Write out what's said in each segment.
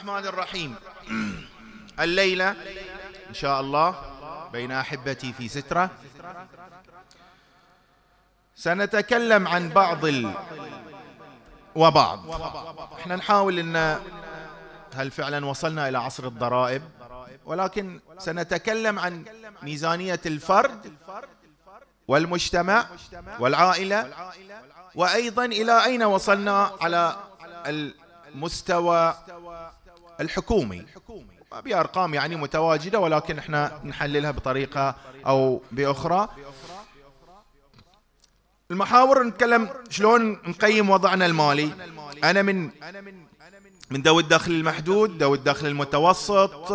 الرحمن الرحيم الليلة إن شاء الله بين أحبتي في سترة سنتكلم عن بعض ال... وبعض احنا نحاول ان هل فعلا وصلنا الى عصر الضرائب ولكن سنتكلم عن ميزانية الفرد والمجتمع والعائلة وأيضا إلى أين وصلنا على المستوى الحكومي ما أرقام يعني متواجدة ولكن احنا نحللها بطريقة أو بأخرى المحاور نتكلم شلون نقيم وضعنا المالي أنا من من ذوي الدخل المحدود ذوي الدخل المتوسط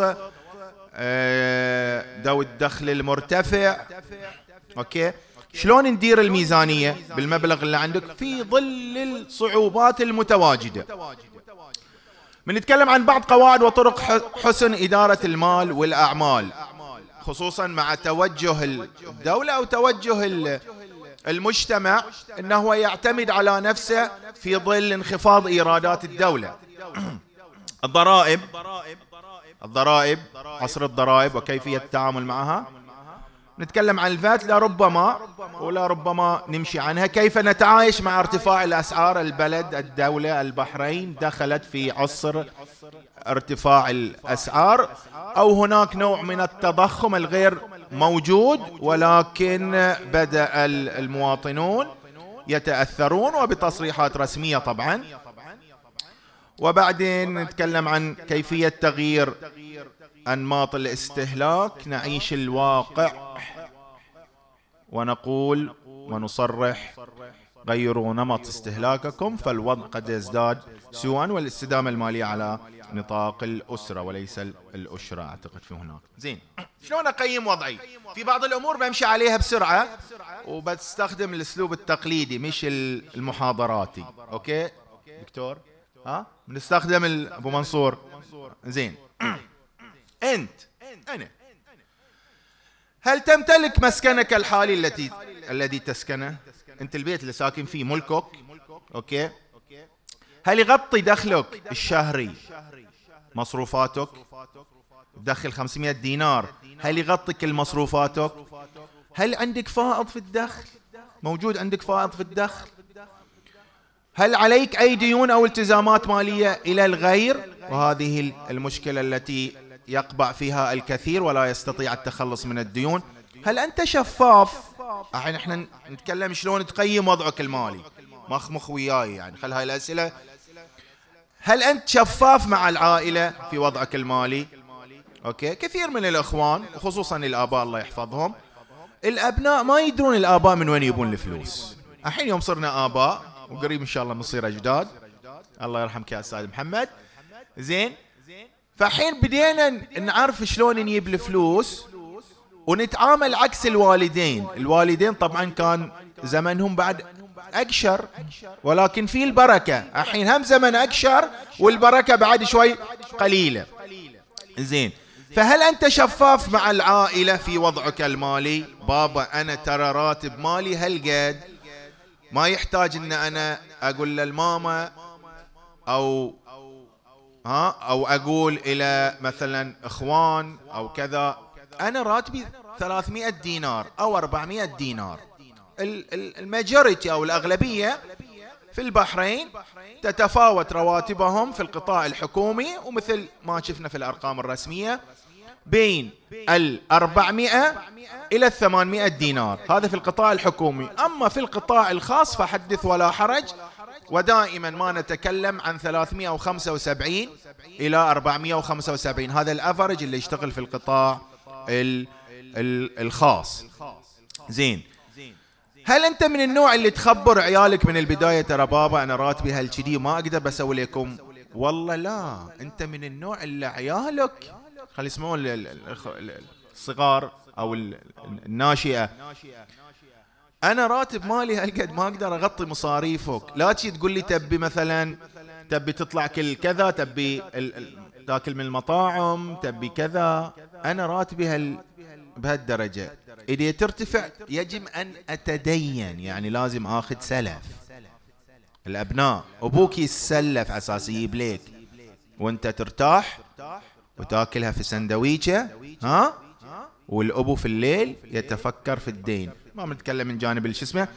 آه، ذوي الدخل المرتفع اوكي شلون ندير الميزانيه بالمبلغ اللي عندك في ظل الصعوبات المتواجده بنتكلم عن بعض قواعد وطرق حسن إدارة المال والأعمال خصوصا مع توجه الدولة أو توجه المجتمع أنه يعتمد على نفسه في ظل انخفاض إيرادات الدولة الضرائب الضرائب عصر الضرائب وكيفية التعامل معها نتكلم عن الفات لا ربما ولا ربما نمشي عنها كيف نتعايش مع ارتفاع الأسعار البلد الدولة البحرين دخلت في عصر ارتفاع الأسعار أو هناك نوع من التضخم الغير موجود ولكن بدأ المواطنون يتأثرون وبتصريحات رسمية طبعا وبعدين نتكلم عن كيفية تغيير أنماط الاستهلاك نعيش الواقع ونقول ونصرح غيروا نمط استهلاككم فالوضع قد يزداد سوءا والاستدامة المالية على نطاق الأسرة وليس الاسره أعتقد في هناك زين شلون أقيم وضعي في بعض الأمور بمشي عليها بسرعة وبستخدم الأسلوب التقليدي مش المحاضراتي أوكي دكتور ها بنستخدم ابو منصور زين أنت أنا هل تمتلك مسكنك الحالي التي الذي تسكنه؟ أنت البيت اللي ساكن فيه ملكك أوكي هل يغطي دخلك الشهري مصروفاتك دخل 500 دينار هل يغطي كل مصروفاتك هل عندك فائض في الدخل موجود عندك فائض في الدخل هل عليك أي ديون أو التزامات مالية إلى الغير وهذه المشكلة التي يقبع فيها الكثير ولا يستطيع التخلص من الديون هل أنت شفاف الحين احنا نتكلم شلون تقيم وضعك المالي مخمخ وياي يعني خل هاي الأسئلة هل أنت شفاف مع العائلة في وضعك المالي أوكي كثير من الإخوان وخصوصا الآباء الله يحفظهم الأبناء ما يدرون الآباء من وين يبون الفلوس الحين يوم صرنا آباء وقريب إن شاء الله بنصير أجداد الله يرحمك يا أستاذ محمد زين فحين بدينا نعرف شلون نجيب الفلوس ونتعامل عكس الوالدين الوالدين طبعا كان زمنهم بعد اكشر ولكن في البركة الحين هم زمن اكشر والبركة بعد شوي قليلة زين فهل أنت شفاف مع العائلة في وضعك المالي بابا أنا ترى راتب مالي هالقد ما يحتاج أن أنا أقول للماما أو ها او اقول الى مثلا اخوان او كذا انا راتبي 300 دينار او 400 دينار الماجوريتي او الاغلبيه في البحرين تتفاوت رواتبهم في القطاع الحكومي ومثل ما شفنا في الارقام الرسميه بين ال 400 الى ال 800 دينار هذا في القطاع الحكومي اما في القطاع الخاص فحدث ولا حرج ودائما ما نتكلم عن 375 إلى 475 هذا الأفرج اللي يشتغل في القطاع الخاص زين هل انت من النوع اللي تخبر عيالك من البدايه ترى بابا انا راتبي هالكذي ما اقدر بسوي لكم والله لا انت من النوع اللي عيالك خلي يسمعون الصغار او الناشئه انا راتب مالي هالقد ما اقدر اغطي مصاريفك لا تجي تقول لي تبي مثلا تبي تطلع كل كذا تبي تاكل من المطاعم تبي كذا انا راتبي هال بهالدرجه اذا ترتفع يجب ان اتدين يعني لازم اخذ سلف الابناء ابوك يتسلف اساس يجيب لك وانت ترتاح وتاكلها في سندويشه ها والابو في الليل يتفكر في الدين ما بنتكلم من جانب شو اسمه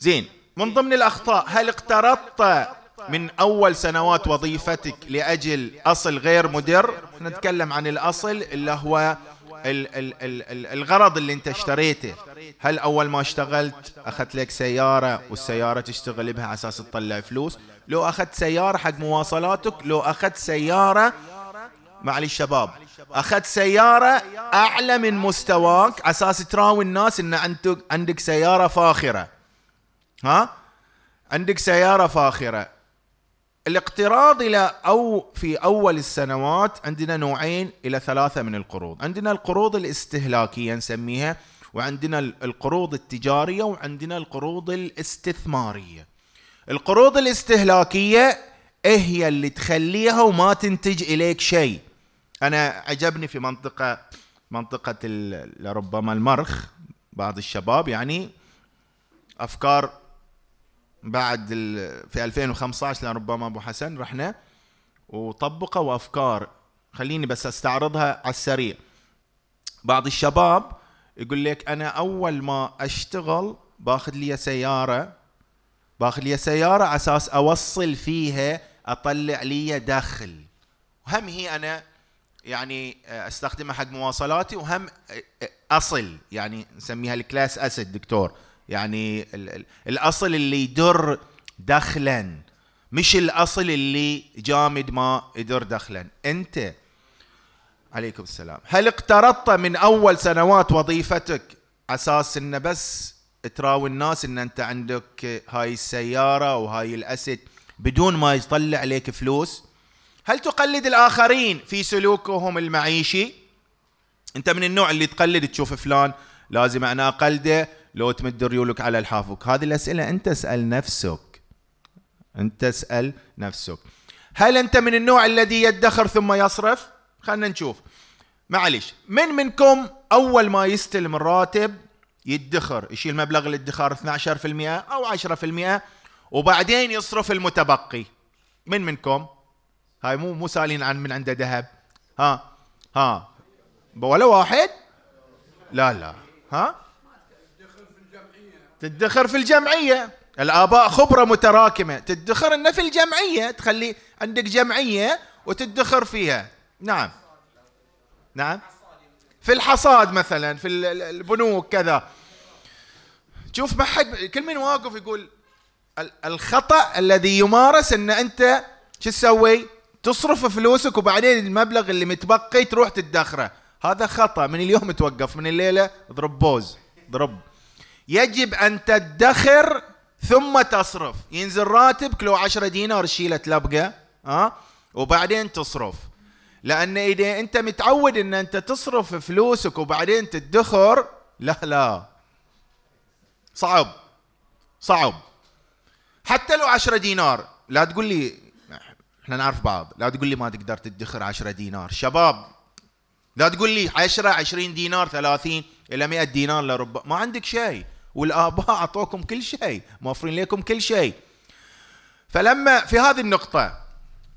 زين من ضمن الاخطاء هل اقترضت من اول سنوات وظيفتك لاجل اصل غير مدر نتكلم عن الاصل اللي هو الـ الـ الـ الغرض اللي انت اشتريته هل اول ما اشتغلت اخذت لك سياره والسياره تشتغل بها على اساس تطلع فلوس لو اخذت سياره حق مواصلاتك لو اخذت سياره معلي الشباب اخذت سياره اعلى من مستواك اساس تراوي الناس ان عندك عندك سياره فاخره ها عندك سياره فاخره الاقتراض الى او في اول السنوات عندنا نوعين الى ثلاثه من القروض عندنا القروض الاستهلاكيه نسميها وعندنا القروض التجاريه وعندنا القروض الاستثماريه القروض الاستهلاكيه هي اللي تخليها وما تنتج اليك شيء انا عجبني في منطقه منطقه لربما المرخ بعض الشباب يعني افكار بعد في 2015 لربما ابو حسن رحنا وطبقوا افكار خليني بس استعرضها على السريع بعض الشباب يقول لك انا اول ما اشتغل باخذ لي سياره باخذ لي سياره على اساس اوصل فيها اطلع لي دخل وهم هي انا يعني آه، استخدمها حق مواصلاتي وهم آه، اصل يعني نسميها الكلاس اسيد دكتور يعني الاصل اللي يدر دخلا مش الاصل اللي جامد ما يدر دخلا انت عليكم السلام هل اقترضت من اول سنوات وظيفتك اساس انه بس تراوي الناس ان انت عندك هاي السياره وهاي الاسد بدون ما يطلع عليك فلوس هل تقلد الآخرين في سلوكهم المعيشي أنت من النوع اللي تقلد تشوف فلان لازم أنا أقلده لو تمد ريولك على الحافك، هذه الأسئلة أنت اسأل نفسك أنت اسأل نفسك هل أنت من النوع الذي يدخر ثم يصرف خلنا نشوف معلش من منكم أول ما يستلم الراتب يدخر يشيل مبلغ الادخار 12% أو 10% وبعدين يصرف المتبقي من منكم هاي مو مو سالين عن من عنده ذهب ها ها ولا واحد لا لا ها تدخر في الجمعية الآباء خبرة متراكمة تدخر إنه في الجمعية تخلي عندك جمعية وتدخر فيها نعم نعم في الحصاد مثلا في البنوك كذا شوف ما حد كل من واقف يقول الخطأ الذي يمارس إن أنت شو تسوي تصرف فلوسك وبعدين المبلغ اللي متبقي تروح تدخره هذا خطا من اليوم توقف من الليله اضرب بوز ضرب يجب ان تدخر ثم تصرف ينزل راتبك لو 10 دينار شيله تلبقه ها أه؟ وبعدين تصرف لان اذا انت متعود ان انت تصرف فلوسك وبعدين تدخر لا لا صعب صعب حتى لو 10 دينار لا تقول لي احنا نعرف بعض لا تقول لي ما تقدر تدخر 10 دينار شباب لا تقول لي 10 20 دينار 30 الى 100 دينار لربما ما عندك شيء والاباء اعطوكم كل شيء موفرين لكم كل شيء فلما في هذه النقطه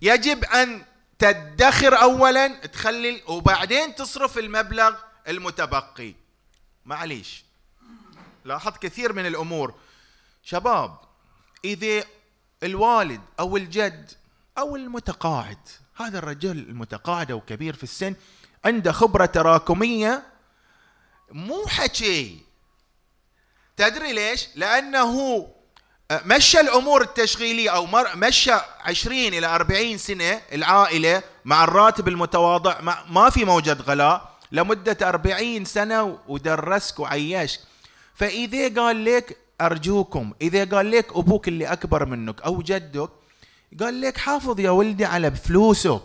يجب ان تدخر اولا تخلي وبعدين تصرف المبلغ المتبقي معليش لاحظت كثير من الامور شباب اذا الوالد او الجد أو المتقاعد هذا الرجل المتقاعد أو كبير في السن عنده خبرة تراكمية مو حكي تدري ليش؟ لأنه آه، مشى الأمور التشغيلية أو مشى 20 إلى 40 سنة العائلة مع الراتب المتواضع ما في موجة غلاء لمدة 40 سنة ودرسك وعيشك فإذا قال لك أرجوكم إذا قال لك أبوك اللي أكبر منك أو جدك قال لك حافظ يا ولدي على فلوسك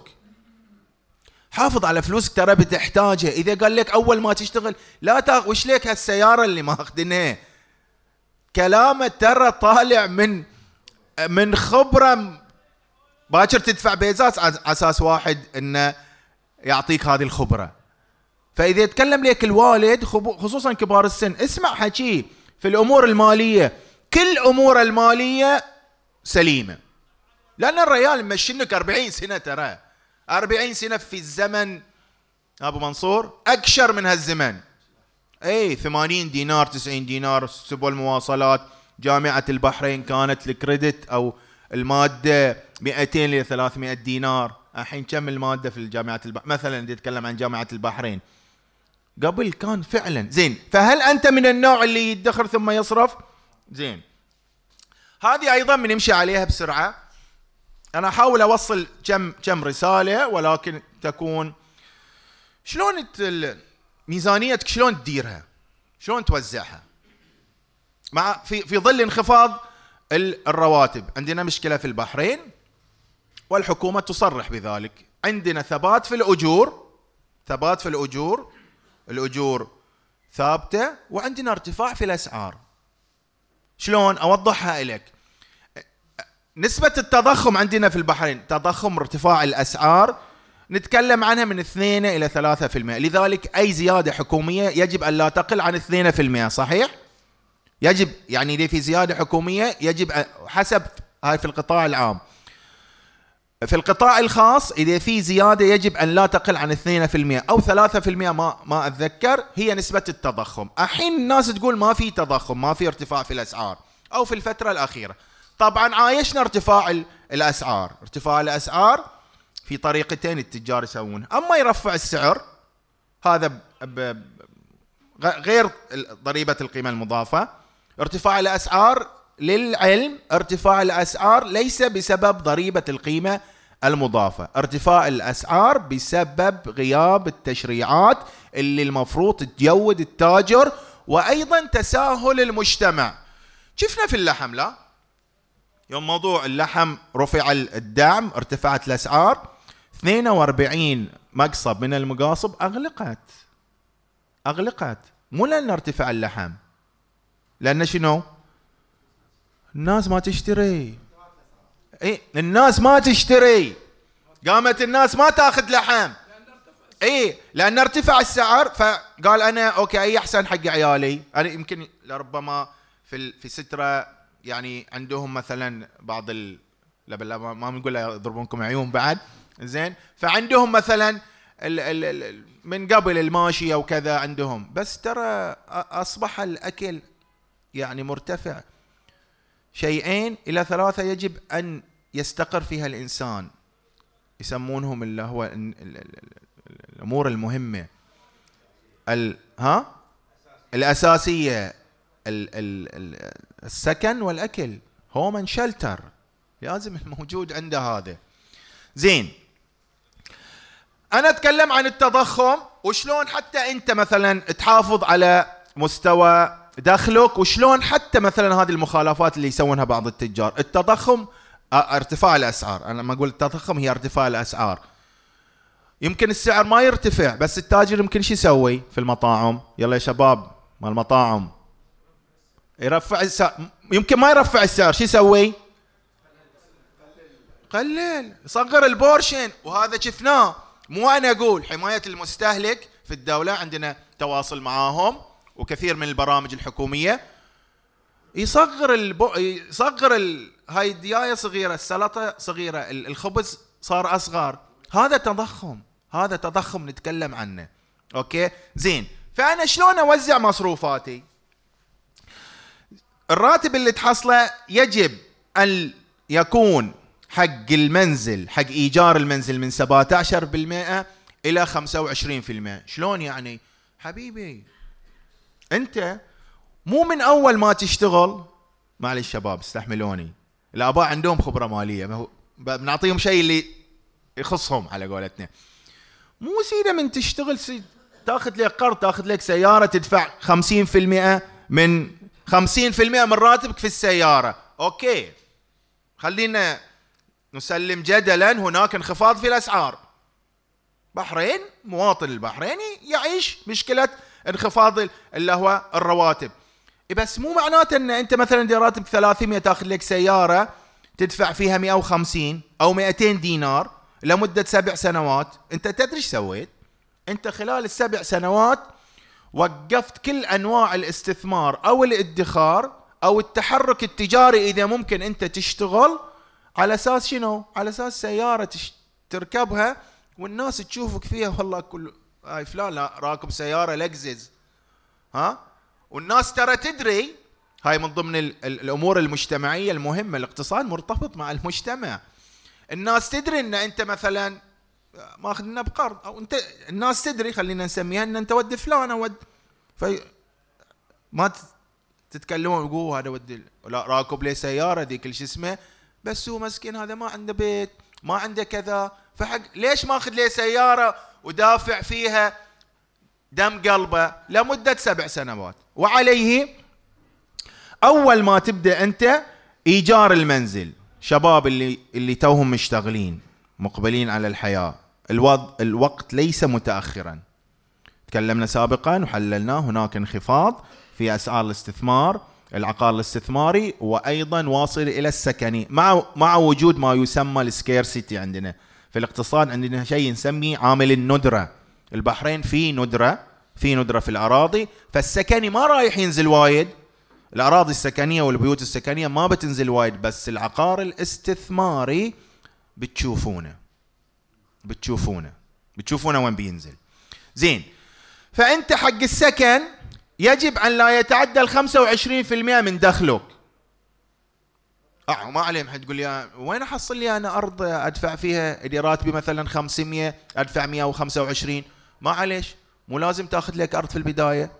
حافظ على فلوسك ترى بتحتاجها اذا قال لك اول ما تشتغل لا تاخذ وش لك هالسياره اللي ماخذينها كلامه ترى طالع من من خبره باكر تدفع بيزاس على اساس واحد انه يعطيك هذه الخبره فاذا يتكلم لك الوالد خصوصا كبار السن اسمع حكي في الامور الماليه كل اموره الماليه سليمه لان الريال ممشينك 40 سنه ترى 40 سنه في الزمن ابو منصور اكشر من هالزمن اي 80 دينار 90 دينار سبل المواصلات جامعه البحرين كانت الكريدت او الماده 200 ل 300 دينار الحين كم الماده في جامعه البحرين مثلا بدي اتكلم عن جامعه البحرين قبل كان فعلا زين فهل انت من النوع اللي يدخر ثم يصرف زين هذه ايضا بنمشي عليها بسرعه انا احاول اوصل كم كم رساله ولكن تكون شلون ميزانيتك شلون تديرها؟ شلون توزعها؟ مع في في ظل انخفاض الرواتب، عندنا مشكله في البحرين والحكومه تصرح بذلك، عندنا ثبات في الاجور ثبات في الاجور الاجور ثابته وعندنا ارتفاع في الاسعار. شلون اوضحها لك؟ نسبة التضخم عندنا في البحرين تضخم ارتفاع الأسعار نتكلم عنها من 2 إلى 3% لذلك أي زيادة حكومية يجب أن لا تقل عن 2% صحيح؟ يجب يعني إذا في زيادة حكومية يجب حسب هاي في القطاع العام في القطاع الخاص إذا في زيادة يجب أن لا تقل عن 2% أو 3% ما ما أتذكر هي نسبة التضخم الحين الناس تقول ما في تضخم ما في ارتفاع في الأسعار أو في الفترة الأخيرة طبعا عايشنا ارتفاع الاسعار ارتفاع الاسعار في طريقتين التجار يسوونها اما يرفع السعر هذا غير ضريبه القيمه المضافه ارتفاع الاسعار للعلم ارتفاع الاسعار ليس بسبب ضريبه القيمه المضافه، ارتفاع الاسعار بسبب غياب التشريعات اللي المفروض تجود التاجر وايضا تساهل المجتمع. شفنا في اللحم لا؟ يوم موضوع اللحم رفع الدعم ارتفعت الاسعار 42 مقصب من المقاصب اغلقت اغلقت مو لان ارتفع اللحم لان شنو؟ الناس ما تشتري اي الناس ما تشتري قامت الناس ما تاخذ لحم اي لان ارتفع السعر فقال انا اوكي اي احسن حق عيالي انا يمكن لربما في في ستره يعني عندهم مثلا بعض ال... لا بلا ما بنقول يضربونكم عيون بعد زين فعندهم مثلا ال ال ال من قبل الماشية وكذا عندهم بس ترى أصبح الأكل يعني مرتفع شيئين إلى ثلاثة يجب أن يستقر فيها الإنسان يسمونهم اللي هو الأمور المهمة ال ها الأساسية ال ال ال السكن والاكل هوم اند شلتر لازم الموجود عنده هذا زين انا اتكلم عن التضخم وشلون حتى انت مثلا تحافظ على مستوى دخلك وشلون حتى مثلا هذه المخالفات اللي يسوونها بعض التجار التضخم آه، ارتفاع الاسعار انا لما اقول التضخم هي ارتفاع الاسعار يمكن السعر ما يرتفع بس التاجر يمكن شو يسوي في المطاعم يلا يا شباب مال المطاعم يرفع السعر يمكن ما يرفع السعر شو يسوي؟ قلل صغر البورشن وهذا شفناه مو انا اقول حمايه المستهلك في الدوله عندنا تواصل معاهم وكثير من البرامج الحكوميه يصغر البو... يصغر ال... هاي الديايه صغيره السلطه صغيره الخبز صار اصغر هذا تضخم هذا تضخم نتكلم عنه اوكي زين فانا شلون اوزع مصروفاتي الراتب اللي تحصله يجب ان يكون حق المنزل حق ايجار المنزل من 17% الى 25% شلون يعني حبيبي انت مو من اول ما تشتغل معلش شباب استحملوني الاباء عندهم خبره ماليه بنعطيهم شيء اللي يخصهم على قولتنا مو سيده من تشتغل سيد تاخذ لك قرض تاخذ لك سياره تدفع 50% من 50% من راتبك في السيارة أوكي خلينا نسلم جدلا هناك انخفاض في الأسعار بحرين مواطن البحريني يعيش مشكلة انخفاض اللي هو الرواتب إيه بس مو معناته ان انت مثلا دي راتب 300 تاخذ لك سياره تدفع فيها 150 او 200 دينار لمده سبع سنوات انت تدري ايش سويت انت خلال السبع سنوات وقفت كل انواع الاستثمار او الادخار او التحرك التجاري اذا ممكن انت تشتغل على اساس شنو؟ على اساس سياره تركبها والناس تشوفك فيها والله كل هاي فلان لا راكب سياره لكزز ها والناس ترى تدري هاي من ضمن ال ال الامور المجتمعيه المهمه الاقتصاد مرتبط مع المجتمع الناس تدري ان انت مثلا ماخذنا بقرض او انت الناس تدري خلينا نسميها ان انت ود فلان او ود في ما تتكلمون يقولوا هذا ود لا راكب لي سياره ذيك شو اسمه بس هو مسكين هذا ما عنده بيت ما عنده كذا فحق ليش ماخذ لي سياره ودافع فيها دم قلبه لمده سبع سنوات وعليه اول ما تبدا انت ايجار المنزل شباب اللي اللي توهم مشتغلين مقبلين على الحياه الوض... الوقت ليس متاخرا تكلمنا سابقا وحللناه هناك انخفاض في اسعار الاستثمار العقار الاستثماري وايضا واصل الى السكني مع مع وجود ما يسمى السكيرسيتي عندنا في الاقتصاد عندنا شيء نسميه عامل الندره البحرين في ندره في ندره في الاراضي فالسكني ما رايح ينزل وايد الاراضي السكنيه والبيوت السكنيه ما بتنزل وايد بس العقار الاستثماري بتشوفونه بتشوفونه بتشوفونه وين بينزل زين فانت حق السكن يجب ان لا يتعدى ال 25% من دخلك اه ما عليهم حد تقول لي وين احصل لي انا ارض ادفع فيها اللي راتبي مثلا 500 ادفع 125 ما عليش مو لازم تاخذ لك ارض في البدايه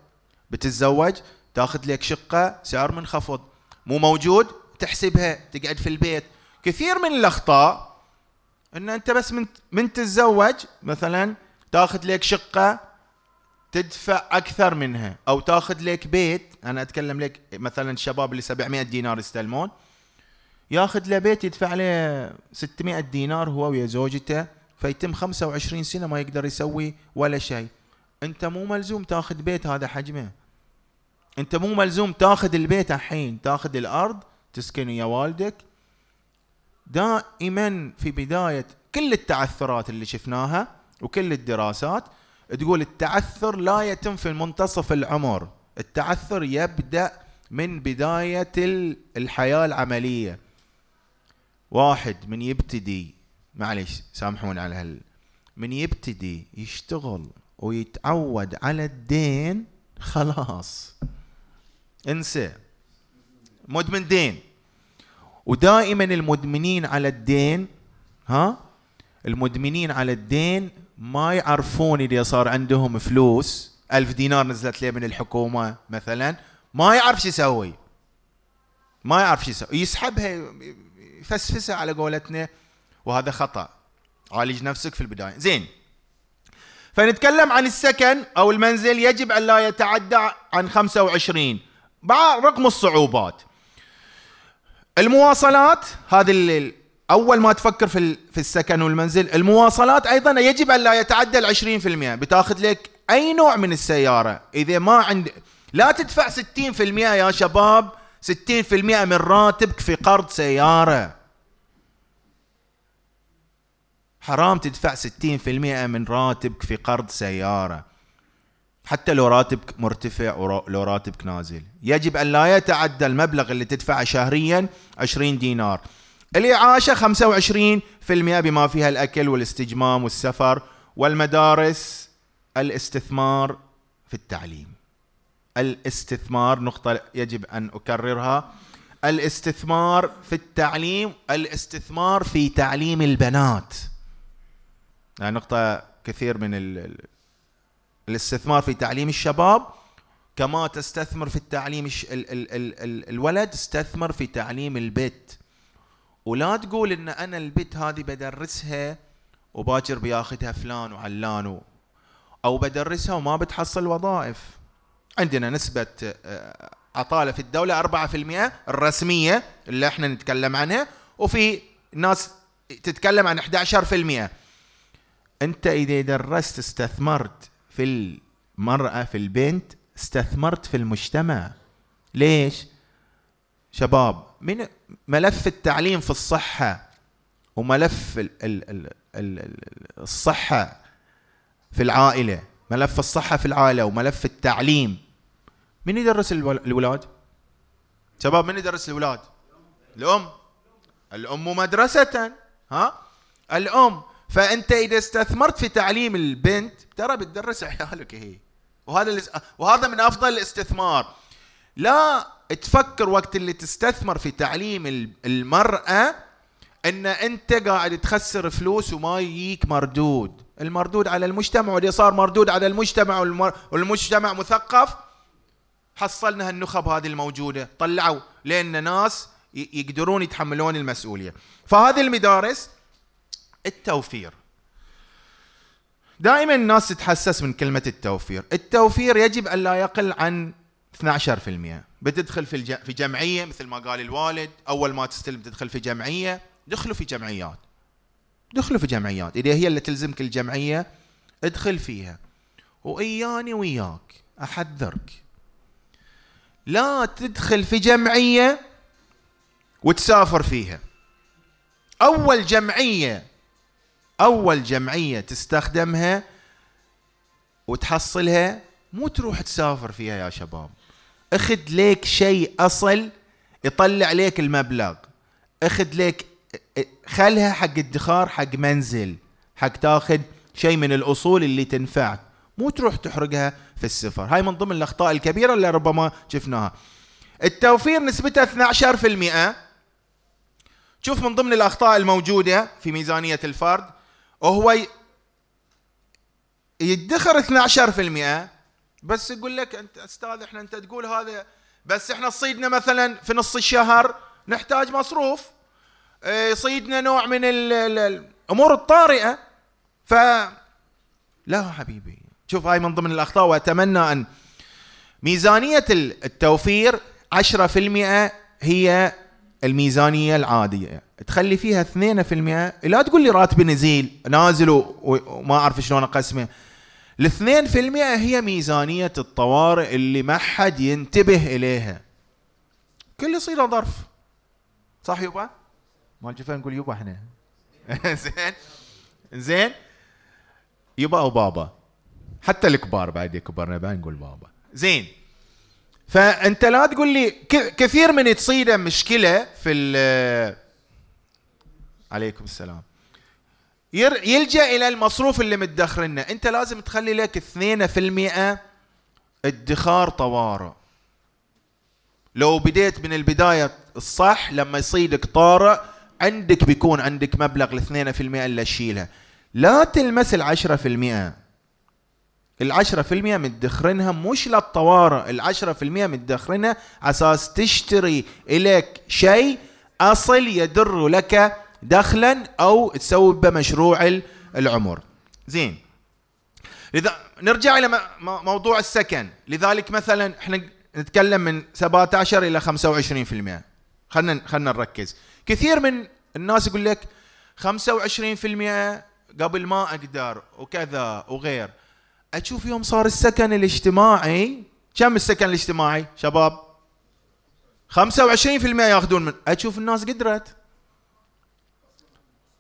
بتتزوج تاخذ لك شقه سعر منخفض مو موجود تحسبها تقعد في البيت كثير من الاخطاء ان انت بس من من تتزوج مثلا تاخذ لك شقه تدفع اكثر منها او تاخذ لك بيت انا اتكلم لك مثلا الشباب اللي 700 دينار يستلمون ياخذ له بيت يدفع له 600 دينار هو ويا زوجته فيتم 25 سنه ما يقدر يسوي ولا شيء انت مو ملزوم تاخذ بيت هذا حجمه انت مو ملزوم تاخذ البيت الحين تاخذ الارض تسكن ويا والدك دائما في بدايه كل التعثرات اللي شفناها وكل الدراسات تقول التعثر لا يتم في منتصف العمر التعثر يبدا من بدايه الحياه العمليه واحد من يبتدي معلش سامحوني على هال من يبتدي يشتغل ويتعود على الدين خلاص انسى مدمن دين ودائما المدمنين على الدين ها المدمنين على الدين ما يعرفون اذا صار عندهم فلوس ألف دينار نزلت لي من الحكومه مثلا ما يعرف شو يسوي ما يعرف شو يسوي يسحبها يفسفسها على قولتنا وهذا خطا عالج نفسك في البدايه زين فنتكلم عن السكن او المنزل يجب ان لا يتعدى عن 25 رقم الصعوبات المواصلات هذه اول ما تفكر في في السكن والمنزل المواصلات ايضا يجب ان لا يتعدى 20% بتاخذ لك اي نوع من السياره اذا ما عند لا تدفع 60% يا شباب 60% من راتبك في قرض سياره حرام تدفع 60% من راتبك في قرض سياره حتى لو راتبك مرتفع ولو راتبك نازل يجب أن لا يتعدى المبلغ اللي تدفعه شهريا 20 دينار الإعاشة 25% بما فيها الأكل والاستجمام والسفر والمدارس الاستثمار في التعليم الاستثمار نقطة يجب أن أكررها الاستثمار في التعليم الاستثمار في تعليم البنات يعني نقطة كثير من الاستثمار في تعليم الشباب كما تستثمر في التعليم ال ال ال ال الولد استثمر في تعليم البيت ولا تقول ان انا البيت هذه بدرسها وباكر بياخذها فلان وعلان او بدرسها وما بتحصل وظائف عندنا نسبه آه، عطاله في الدوله 4% الرسميه اللي احنا نتكلم عنها وفي ناس تتكلم عن 11% انت اذا درست استثمرت في المرأة في البنت استثمرت في المجتمع ليش شباب من ملف التعليم في الصحة وملف الصحة في العائلة ملف الصحة في العائلة وملف التعليم من يدرس الولاد شباب من يدرس الولاد الأم الأم مدرسة ها الأم فانت اذا استثمرت في تعليم البنت ترى بتدرس عيالك هي وهذا وهذا من افضل الاستثمار لا تفكر وقت اللي تستثمر في تعليم المراه ان انت قاعد تخسر فلوس وما يجيك مردود المردود على المجتمع واللي صار مردود على المجتمع والمر... والمجتمع مثقف حصلنا هالنخب هذه الموجوده طلعوا لان ناس يقدرون يتحملون المسؤوليه فهذه المدارس التوفير دائما الناس تتحسس من كلمة التوفير التوفير يجب أن لا يقل عن 12% بتدخل في, الج... في جمعية مثل ما قال الوالد أول ما تستلم تدخل في جمعية دخلوا في جمعيات دخلوا في جمعيات إذا هي اللي تلزمك الجمعية ادخل فيها وإياني وياك أحذرك لا تدخل في جمعية وتسافر فيها أول جمعية اول جمعيه تستخدمها وتحصلها مو تروح تسافر فيها يا شباب اخذ ليك شيء اصل يطلع ليك المبلغ اخذ ليك خلها حق ادخار حق منزل حق تاخذ شيء من الاصول اللي تنفعك مو تروح تحرقها في السفر هاي من ضمن الاخطاء الكبيره اللي ربما شفناها التوفير نسبته 12% شوف من ضمن الاخطاء الموجوده في ميزانيه الفرد وهو يدخر 12% بس يقول لك انت استاذ احنا انت تقول هذا بس احنا صيدنا مثلا في نص الشهر نحتاج مصروف إيه، صيدنا نوع من الامور الطارئه ف لا حبيبي شوف هاي من ضمن الاخطاء واتمنى ان ميزانيه التوفير 10% هي الميزانيه العاديه تخلي فيها 2% لا تقول لي راتبي نزيل نازل وما اعرف شلون اقسمه ال 2% هي ميزانية الطوارئ اللي ما حد ينتبه إليها كل يصير ظرف صح يبا؟ ما جفا نقول يبا احنا زين زين يبا او بابا حتى الكبار بعد كبرنا بعد نقول بابا زين فانت لا تقول لي كثير من تصيده مشكله في عليكم السلام يلجا الى المصروف اللي مدخرنا انت لازم تخلي لك 2% ادخار طوارئ لو بديت من البدايه الصح لما يصيدك طارئ عندك بيكون عندك مبلغ ال 2% اللي تشيلها لا تلمس ال 10% ال 10% مدخرنها مش للطوارئ ال 10% مدخرنها متدخرينها أساس تشتري إليك شيء أصل يدر لك دخلا او تسوي بمشروع العمر زين لذا نرجع الى موضوع السكن لذلك مثلا احنا نتكلم من 17 الى 25% خلينا خلينا نركز كثير من الناس يقول لك 25% قبل ما اقدر وكذا وغير اشوف يوم صار السكن الاجتماعي كم السكن الاجتماعي شباب 25% ياخذون من اشوف الناس قدرت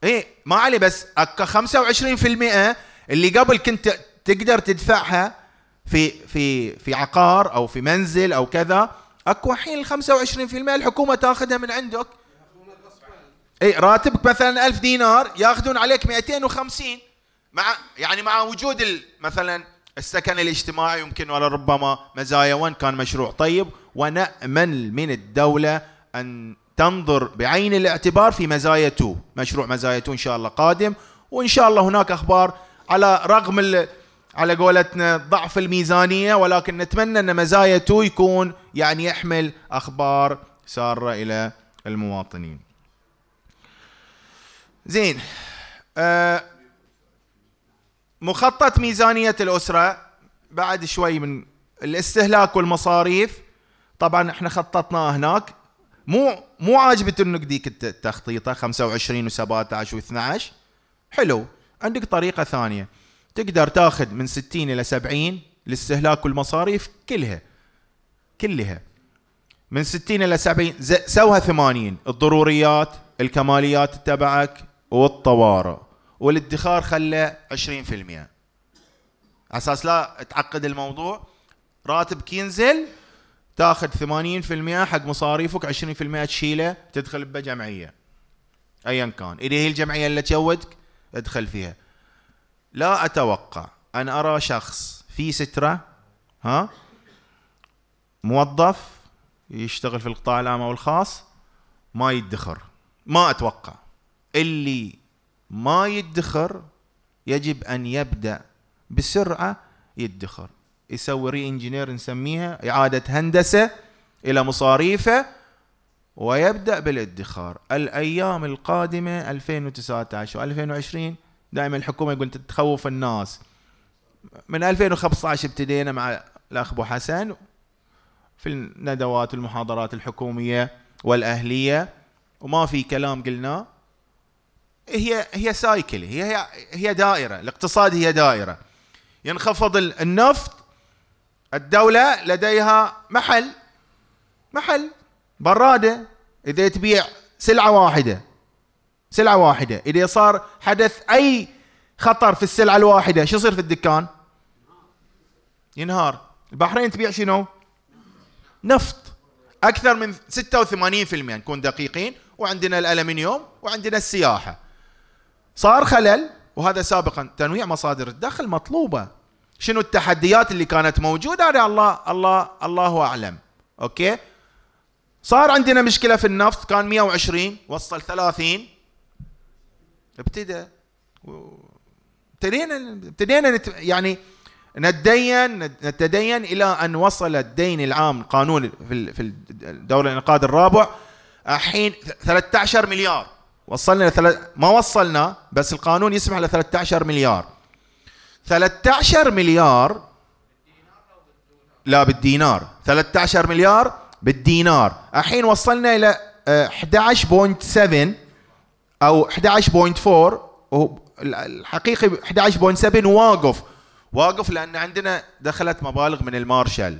اي ما عليه بس اكا 25% اللي قبل كنت تقدر تدفعها في في في عقار او في منزل او كذا اكو الحين ال 25% الحكومه تاخذها من عندك اي راتبك مثلا 1000 دينار ياخذون عليك 250 مع يعني مع وجود مثلا السكن الاجتماعي يمكن ولا ربما مزايا 1 كان مشروع طيب ونامل من الدوله ان تنظر بعين الاعتبار في مزايا 2 مشروع مزايا 2 ان شاء الله قادم وان شاء الله هناك اخبار على رغم ال... على قولتنا ضعف الميزانيه ولكن نتمنى ان مزايا 2 يكون يعني يحمل اخبار ساره الى المواطنين. زين آه، مخطط ميزانيه الاسره بعد شوي من الاستهلاك والمصاريف طبعا احنا خططناه هناك مو مو عاجبة انك ديك التخطيطه 25 و17 و12 حلو عندك طريقه ثانيه تقدر تاخذ من 60 الى 70 الاستهلاك والمصاريف كلها كلها من 60 الى 70 سوها 80 الضروريات الكماليات تبعك والطوارئ والادخار خله 20% على اساس لا تعقد الموضوع راتبك ينزل تاخذ 80% حق مصاريفك 20% تشيله تدخل بجمعيه ايا كان اذا هي الجمعيه اللي تجودك ادخل فيها لا اتوقع ان ارى شخص في ستره ها موظف يشتغل في القطاع العام او الخاص ما يدخر ما اتوقع اللي ما يدخر يجب ان يبدا بسرعه يدخر يسوي ري انجينير نسميها اعاده هندسه الى مصاريفه ويبدا بالادخار الايام القادمه 2019 و2020 دائما الحكومه يقول تخوف الناس من 2015 ابتدينا مع الاخ ابو حسن في الندوات والمحاضرات الحكوميه والاهليه وما في كلام قلناه هي هي سايكل هي هي دائره الاقتصاد هي دائره ينخفض النفط الدولة لديها محل محل برادة إذا تبيع سلعة واحدة سلعة واحدة إذا صار حدث أي خطر في السلعة الواحدة شو يصير في الدكان ينهار البحرين تبيع شنو نفط أكثر من 86% نكون دقيقين وعندنا الألمنيوم وعندنا السياحة صار خلل وهذا سابقا تنويع مصادر الدخل مطلوبة شنو التحديات اللي كانت موجوده هذا الله الله الله اعلم اوكي صار عندنا مشكله في النفط كان 120 وصل 30 ابتدى ابتدينا ابتدينا نت... يعني نتدين نتدين الى ان وصل الدين العام قانون في في الانقاذ الرابع الحين 13 مليار وصلنا ما وصلنا بس القانون يسمح ل 13 مليار 13 مليار لا بالدينار 13 مليار بالدينار الحين وصلنا الى 11.7 آه، او 11.4 الحقيقي 11.7 واقف واقف لان عندنا دخلت مبالغ من المارشال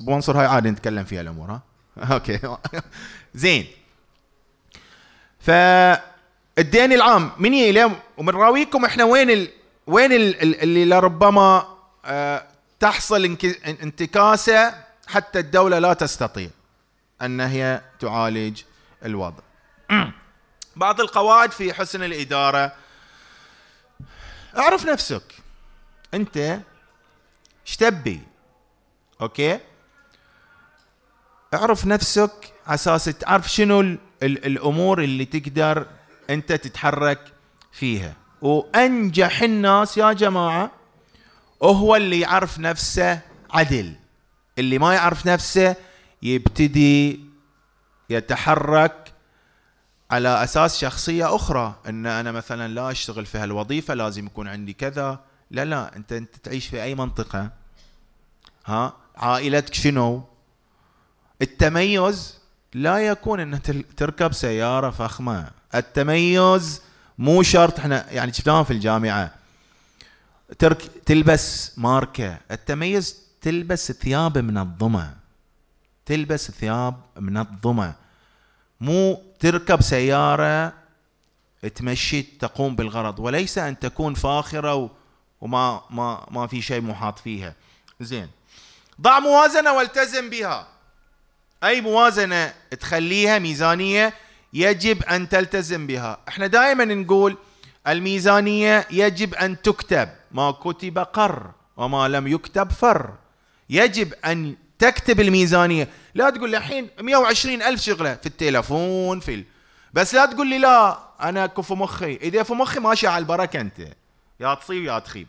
بونصر هاي عادي نتكلم فيها الامور ها اوكي زين فالدين العام من الى ومنراويكم احنا وين وين اللي لربما آه، تحصل انتكاسه حتى الدوله لا تستطيع ان هي تعالج الوضع. بعض القواعد في حسن الاداره اعرف نفسك انت ايش تبي؟ اوكي؟ اعرف نفسك اساس تعرف شنو الامور اللي تقدر انت تتحرك فيها. وانجح الناس يا جماعه هو اللي يعرف نفسه عدل اللي ما يعرف نفسه يبتدي يتحرك على اساس شخصيه اخرى ان انا مثلا لا اشتغل في هالوظيفه لازم يكون عندي كذا لا لا انت انت تعيش في اي منطقه ها عائلتك شنو التميز لا يكون ان تركب سياره فخمه التميز مو شرط احنا يعني شفناهم في الجامعه ترك تلبس ماركه التميز تلبس ثياب منظمه تلبس ثياب منظمه مو تركب سياره تمشي تقوم بالغرض وليس ان تكون فاخره وما ما ما في شيء محاط فيها زين ضع موازنه والتزم بها اي موازنه تخليها ميزانيه يجب ان تلتزم بها احنا دائما نقول الميزانيه يجب ان تكتب ما كتب قر وما لم يكتب فر يجب ان تكتب الميزانيه لا تقول لي الحين 120 الف شغله في التليفون في ال... بس لا تقول لي لا انا اكو في مخي اذا في مخي ماشي على البركه انت يا تصيب يا تخيب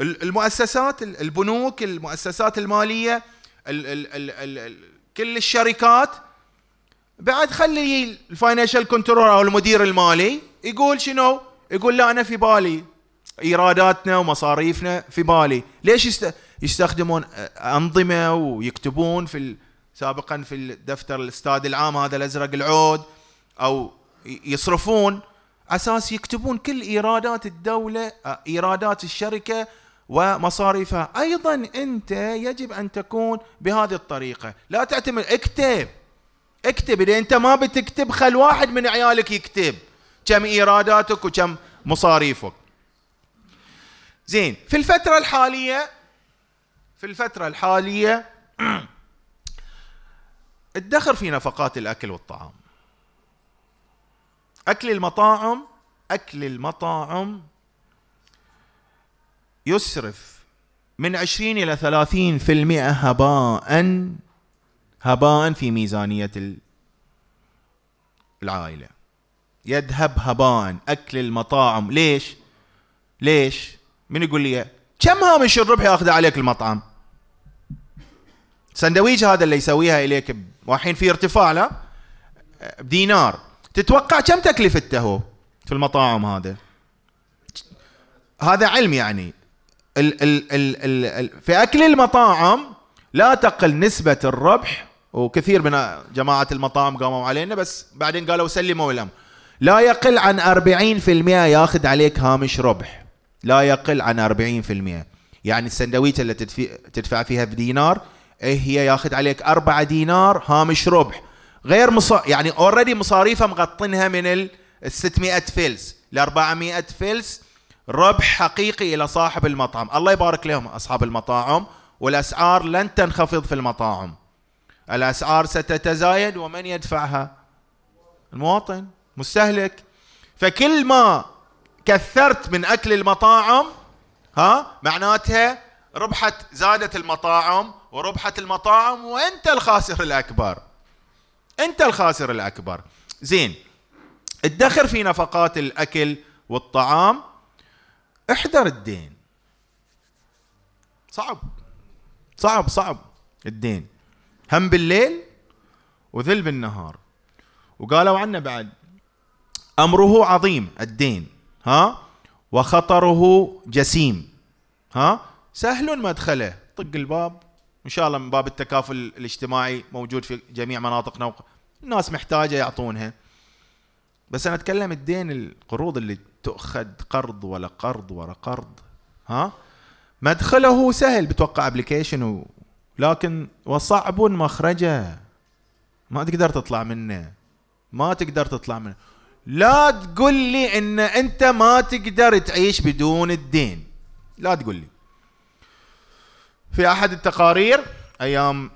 المؤسسات البنوك المؤسسات الماليه ال ال ال ال ال كل الشركات بعد خلي الفاينانشال كنترول او المدير المالي يقول شنو؟ يقول لا انا في بالي ايراداتنا ومصاريفنا في بالي، ليش يست... يستخدمون انظمه ويكتبون في ال... سابقا في الدفتر الاستاد العام هذا الازرق العود او يصرفون اساس يكتبون كل ايرادات الدوله ايرادات الشركه ومصاريفها، ايضا انت يجب ان تكون بهذه الطريقه، لا تعتمد اكتب اكتب اذا انت ما بتكتب خل واحد من عيالك يكتب كم ايراداتك وكم مصاريفك زين في الفترة الحالية في الفترة الحالية ادخر في نفقات الأكل والطعام أكل المطاعم أكل المطاعم يسرف من 20 إلى 30% هباء هباء في ميزانية العائلة يذهب هباء أكل المطاعم ليش؟ ليش؟ من يقول لي كم هامش الربح ياخذه عليك المطعم؟ سندويج هذا اللي يسويها اليك والحين في ارتفاع لا بدينار تتوقع كم تكلفته هو في المطاعم هذا هذا علم يعني ال ال ال ال في اكل المطاعم لا تقل نسبه الربح وكثير من جماعة المطاعم قاموا علينا بس بعدين قالوا سلموا الأمر لا يقل عن 40% ياخذ عليك هامش ربح لا يقل عن 40% يعني السندويشة اللي تدفع فيها بدينار إيه هي ياخذ عليك 4 دينار هامش ربح غير مص... يعني اوريدي مصاريفه مغطينها من ال 600 فلس ل 400 فلس ربح حقيقي الى صاحب المطعم الله يبارك لهم اصحاب المطاعم والاسعار لن تنخفض في المطاعم الأسعار ستتزايد ومن يدفعها المواطن مستهلك فكل ما كثرت من أكل المطاعم ها معناتها ربحت زادت المطاعم وربحت المطاعم وأنت الخاسر الأكبر أنت الخاسر الأكبر زين ادخر في نفقات الأكل والطعام احذر الدين صعب صعب صعب الدين هم بالليل وذل بالنهار وقالوا عنه بعد امره عظيم الدين ها وخطره جسيم ها سهل مدخله طق الباب ان شاء الله من باب التكافل الاجتماعي موجود في جميع مناطقنا الناس محتاجه يعطونها بس انا اتكلم الدين القروض اللي تؤخذ قرض ولا قرض ولا قرض ها مدخله سهل بتوقع ابلكيشن لكن وصعب مخرجه ما تقدر تطلع منه ما تقدر تطلع منه لا تقول لي ان انت ما تقدر تعيش بدون الدين لا تقول لي في احد التقارير ايام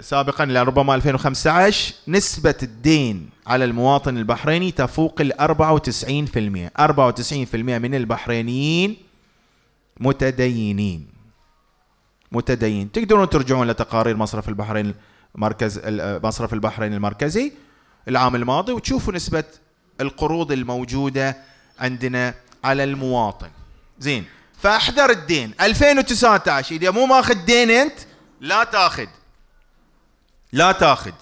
سابقا لربما 2015 نسبة الدين على المواطن البحريني تفوق ال 94% 94% من البحرينيين متدينين متدين تقدرون ترجعون لتقارير مصرف البحرين مركز مصرف البحرين المركزي العام الماضي وتشوفوا نسبة القروض الموجودة عندنا على المواطن زين فاحذر الدين 2019 اذا مو ماخذ دين انت لا تاخذ لا تاخذ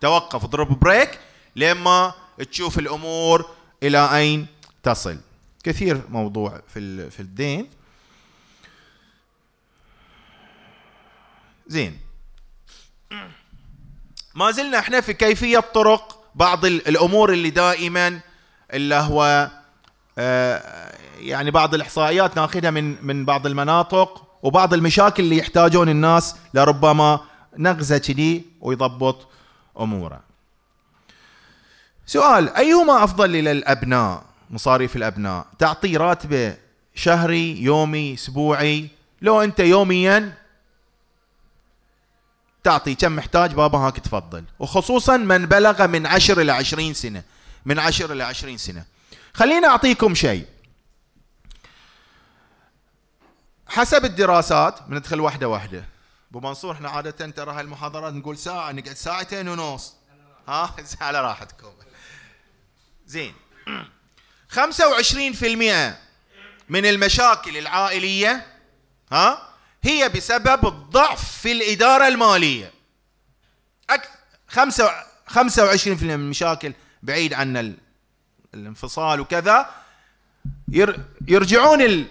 توقف اضرب بريك لما تشوف الامور الى اين تصل كثير موضوع في في الدين زين ما زلنا احنا في كيفية طرق بعض الأمور اللي دائما اللي هو آه، يعني بعض الإحصائيات ناخذها من من بعض المناطق وبعض المشاكل اللي يحتاجون الناس لربما نغزة كذي ويضبط أموره سؤال أيهما أفضل للأبناء مصاريف الأبناء تعطي راتبه شهري يومي أسبوعي لو أنت يوميا تعطي كم محتاج بابا هاك تفضل وخصوصا من بلغ من 10 إلى 20 سنة من 10 إلى 20 سنة خليني أعطيكم شيء حسب الدراسات بندخل واحدة واحدة أبو منصور احنا عادة ترى هالمحاضرات نقول ساعة نقعد ساعتين ونص ها على راحتكم زين 25% من المشاكل العائلية ها هي بسبب الضعف في الإدارة المالية خمسة 25% من المشاكل بعيد عن الانفصال وكذا يرجعون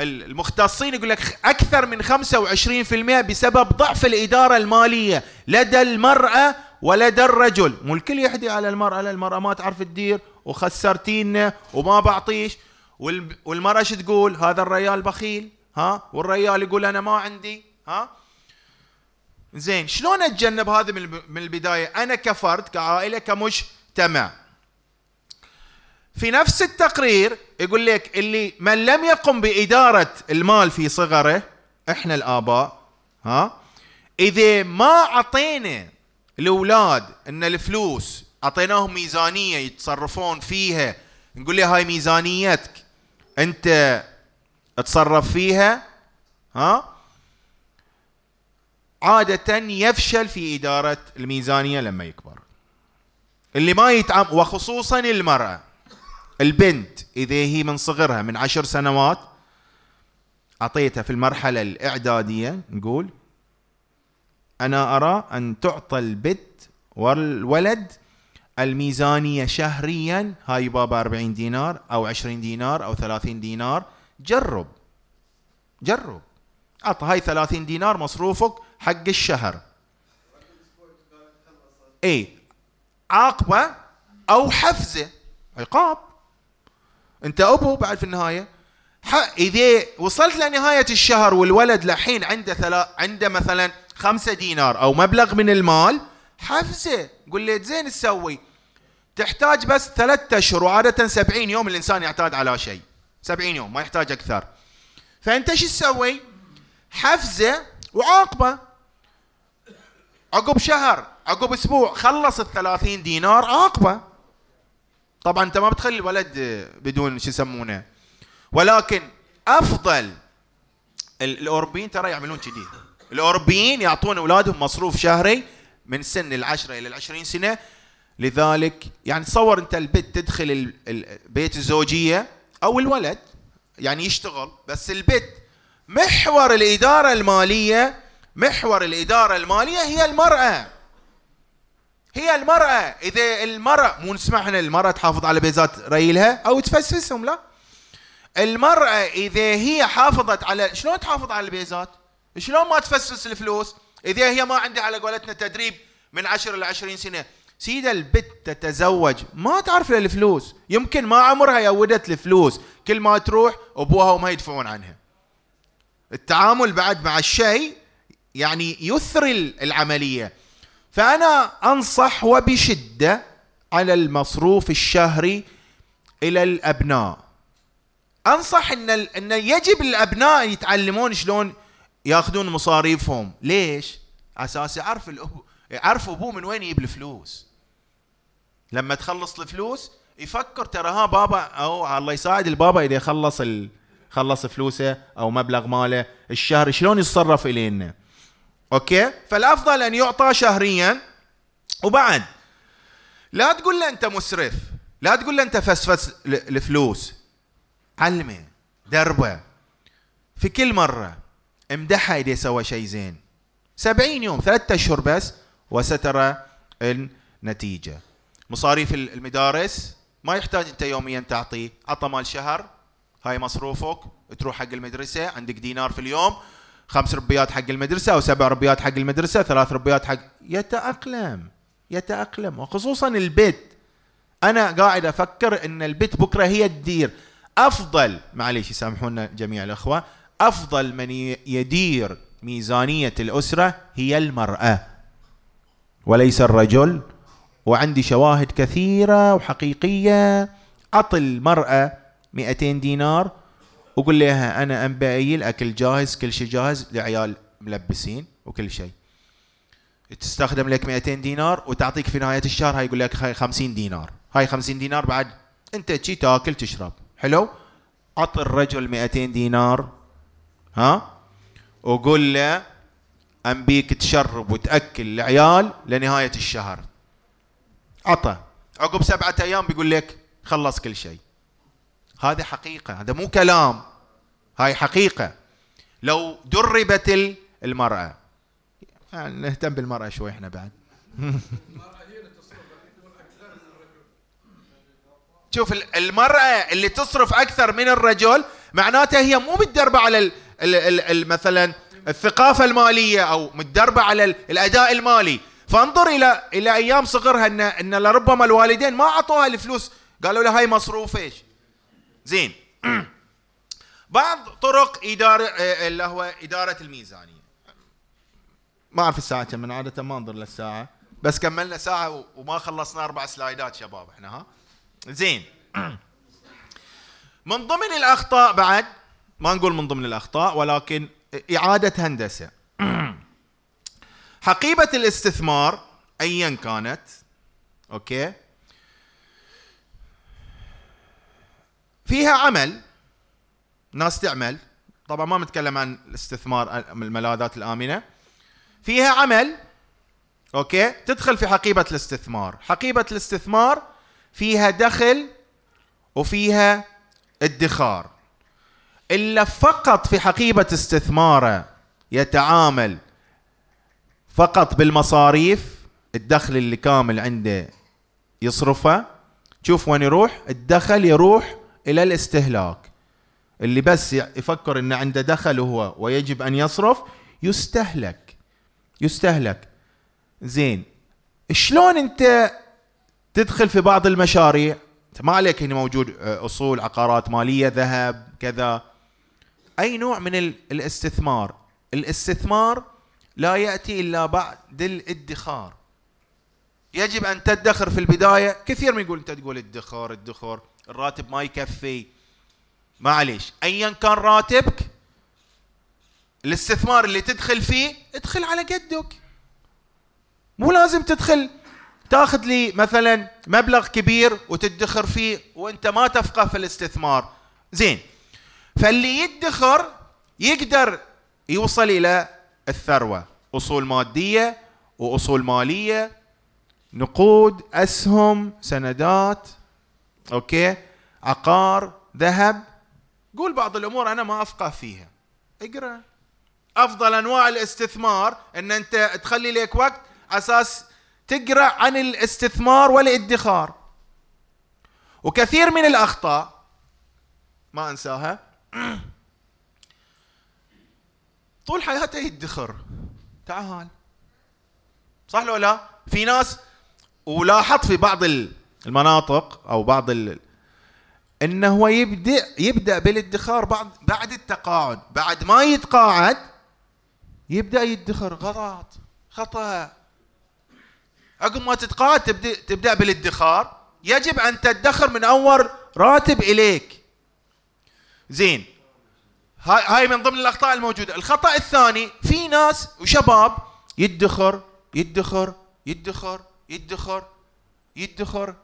المختصين يقول لك أكثر من 25% بسبب ضعف الإدارة المالية لدى المرأة ولدى الرجل مو الكل يحدي على المرأة لا المرأة ما تعرف تدير وخسرتينا وما بعطيش والمرأة شو تقول هذا الريال بخيل ها والريال يقول انا ما عندي ها زين شلون اتجنب هذا من البدايه انا كفرد كعائله كمجتمع في نفس التقرير يقول لك اللي من لم يقم باداره المال في صغره احنا الاباء ها اذا ما اعطينا الاولاد ان الفلوس اعطيناهم ميزانيه يتصرفون فيها نقول له هاي ميزانيتك انت اتصرف فيها ها عادة يفشل في إدارة الميزانية لما يكبر اللي ما يتعم وخصوصا المرأة البنت إذا هي من صغرها من عشر سنوات أعطيتها في المرحلة الإعدادية نقول أنا أرى أن تعطى البنت والولد الميزانية شهريا هاي بابا 40 دينار أو 20 دينار أو 30 دينار جرب جرب عط هاي 30 دينار مصروفك حق الشهر اي عاقبه او حفزه عقاب انت ابو بعد في النهايه اذا وصلت لنهايه الشهر والولد لحين عنده ثلا عنده مثلا خمسة دينار او مبلغ من المال حفزه قول له زين تسوي تحتاج بس ثلاثة اشهر وعاده 70 يوم الانسان يعتاد على شيء 70 يوم ما يحتاج اكثر فانت شو تسوي؟ حفزه وعاقبه عقب شهر عقب اسبوع خلص ال 30 دينار عاقبه طبعا انت ما بتخلي الولد بدون شو يسمونه ولكن افضل الاوروبيين ترى يعملون كذي الاوروبيين يعطون اولادهم مصروف شهري من سن العشرة الى العشرين سنه لذلك يعني تصور انت البت تدخل بيت الزوجيه او الولد يعني يشتغل بس البت محور الاداره الماليه محور الاداره الماليه هي المراه هي المراه اذا المراه مو نسمح ان المراه تحافظ على بيزات ريلها او تفسفسهم لا المراه اذا هي حافظت على شلون تحافظ على البيزات شلون ما تفسس الفلوس اذا هي ما عندها على قولتنا تدريب من 10 ل 20 سنه سيدة البت تتزوج ما تعرف الفلوس يمكن ما عمرها يودت الفلوس كل ما تروح ابوها وما يدفعون عنها التعامل بعد مع الشيء يعني يثري العملية فأنا أنصح وبشدة على المصروف الشهري إلى الأبناء أنصح أن, أن يجب الأبناء يتعلمون شلون ياخذون مصاريفهم ليش؟ أساس يعرف الأبو يعرف أبوه من وين يجيب الفلوس لما تخلص الفلوس يفكر ترى ها بابا او الله يساعد البابا اذا خلص ال... خلص فلوسه او مبلغ ماله الشهر شلون يتصرف الينا اوكي فالافضل ان يعطى شهريا وبعد لا تقول له انت مسرف لا تقول له انت فسفس الفلوس علمه دربه في كل مره امدحه اذا سوى شيء زين 70 يوم ثلاثة اشهر بس وسترى النتيجه مصاريف المدارس ما يحتاج انت يوميا تعطيه عطى مال شهر هاي مصروفك تروح حق المدرسه عندك دينار في اليوم خمس ربيات حق المدرسه او سبع ربيات حق المدرسه ثلاث ربيات حق يتاقلم يتاقلم وخصوصا البيت انا قاعد افكر ان البيت بكره هي تدير افضل معليش يسامحونا جميع الاخوه افضل من يدير ميزانيه الاسره هي المراه وليس الرجل وعندي شواهد كثيرة وحقيقية عط مرأة 200 دينار وقول لها أنا أنبئي الأكل جاهز كل شيء جاهز لعيال ملبسين وكل شيء تستخدم لك 200 دينار وتعطيك في نهاية الشهر هاي يقول لك هاي 50 دينار هاي 50 دينار بعد أنت تشي تاكل تشرب حلو عط الرجل 200 دينار ها وقول له أنبيك تشرب وتأكل العيال لنهاية الشهر عطى عقب سبعة أيام بيقول لك خلص كل شيء هذا حقيقة هذا مو كلام هاي حقيقة لو دربت المرأة يعني نهتم بالمرأة شوي احنا بعد شوف المرأة اللي تصرف أكثر من الرجل معناتها هي مو متدربة على مثلا الثقافة المالية أو متدربة على الأداء المالي فانظر الى الى ايام صغرها ان ان لربما الوالدين ما اعطوها الفلوس قالوا لها هاي مصروف ايش زين بعض طرق اداره إيه، اللي هو اداره الميزانيه ما اعرف الساعه كم من عاده ما انظر للساعه بس كملنا ساعه وما خلصنا اربع سلايدات شباب احنا ها زين من ضمن الاخطاء بعد ما نقول من ضمن الاخطاء ولكن اعاده هندسه حقيبة الاستثمار أيا كانت أوكي فيها عمل ناس تعمل طبعا ما بنتكلم عن الاستثمار الملاذات الآمنة فيها عمل أوكي تدخل في حقيبة الاستثمار حقيبة الاستثمار فيها دخل وفيها ادخار إلا فقط في حقيبة استثماره يتعامل فقط بالمصاريف الدخل اللي كامل عنده يصرفه شوف وين يروح الدخل يروح الى الاستهلاك اللي بس يفكر ان عنده دخل وهو ويجب ان يصرف يستهلك يستهلك زين شلون انت تدخل في بعض المشاريع انت ما عليك هنا موجود آه، اصول عقارات ماليه ذهب كذا اي نوع من الاستثمار الاستثمار لا يأتي إلا بعد الادخار يجب أن تدخر في البداية كثير من يقول أنت تقول ادخار ادخار الراتب ما يكفي معليش أيا كان راتبك الاستثمار اللي تدخل فيه ادخل على قدك مو لازم تدخل تاخذ لي مثلا مبلغ كبير وتدخر فيه وانت ما تفقه في الاستثمار زين فاللي يدخر يقدر يوصل الى الثروه اصول ماديه واصول ماليه نقود اسهم سندات اوكي عقار ذهب قول بعض الامور انا ما افقه فيها اقرا افضل انواع الاستثمار ان انت تخلي لك وقت اساس تقرا عن الاستثمار والادخار وكثير من الاخطاء ما انساها طول حياته يدخر تعال صح لو لا في ناس ولاحظت في بعض المناطق او بعض ال... انه هو يبدا يبدا بالادخار بعد بعد التقاعد بعد ما يتقاعد يبدا يدخر غلط خطا عقب ما تتقاعد تبدا تبدا بالادخار يجب ان تدخر من اول راتب اليك زين هاي هاي من ضمن الاخطاء الموجوده الخطا الثاني في ناس وشباب يدخر يدخر يدخر يدخر يدخر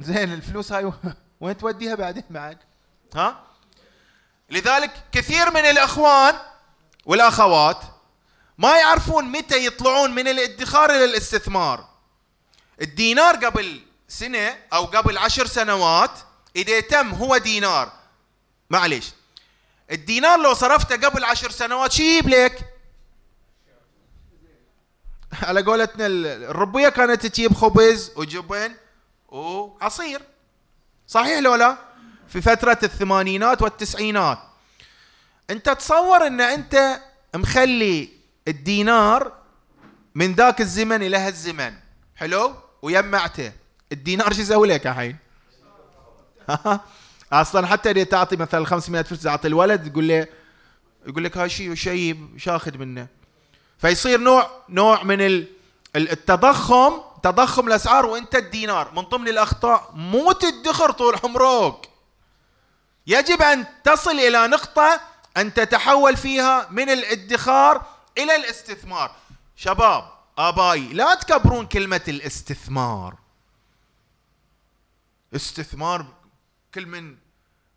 زين الفلوس هاي وين توديها بعدين بعد ها لذلك كثير من الاخوان والاخوات ما يعرفون متى يطلعون من الادخار الى الاستثمار الدينار قبل سنه او قبل عشر سنوات اذا تم هو دينار معليش الدينار لو صرفته قبل عشر سنوات شو يجيب لك؟ على قولتنا الربيه كانت تجيب خبز وجبن وعصير صحيح لو لا؟ في فتره الثمانينات والتسعينات انت تصور ان انت مخلي الدينار من ذاك الزمن الى هالزمن حلو؟ ويمعته الدينار شو يسوي لك الحين؟ اصلا حتى اذا تعطي مثلا 500 فلس تعطي الولد تقول له يقول لك هاي شيء شيب شاخذ منه فيصير نوع نوع من التضخم تضخم الاسعار وانت الدينار من ضمن الاخطاء مو تدخر طول عمرك يجب ان تصل الى نقطه ان تتحول فيها من الادخار الى الاستثمار شباب اباي لا تكبرون كلمه الاستثمار استثمار كل من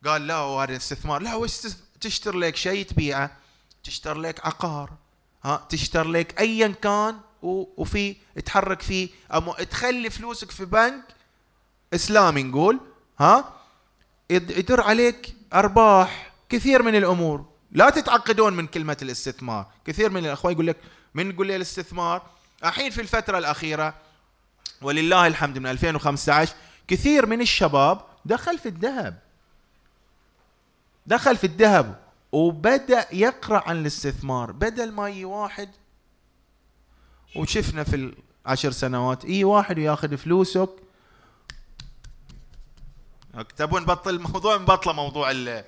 قال لا هذا استثمار لا وش تشتر لك شيء تبيعه تشتر لك عقار ها تشتر لك ايا كان وفي تحرك فيه او تخلي فلوسك في بنك اسلامي نقول ها يدر عليك ارباح كثير من الامور لا تتعقدون من كلمه الاستثمار كثير من الاخوه يقول لك من يقول لي الاستثمار الحين في الفتره الاخيره ولله الحمد من 2015 كثير من الشباب دخل في الذهب دخل في الذهب وبدا يقرا عن الاستثمار بدل ما يجي واحد وشفنا في العشر سنوات اي واحد وياخذ فلوسك تبون نبطل الموضوع نبطله موضوع ال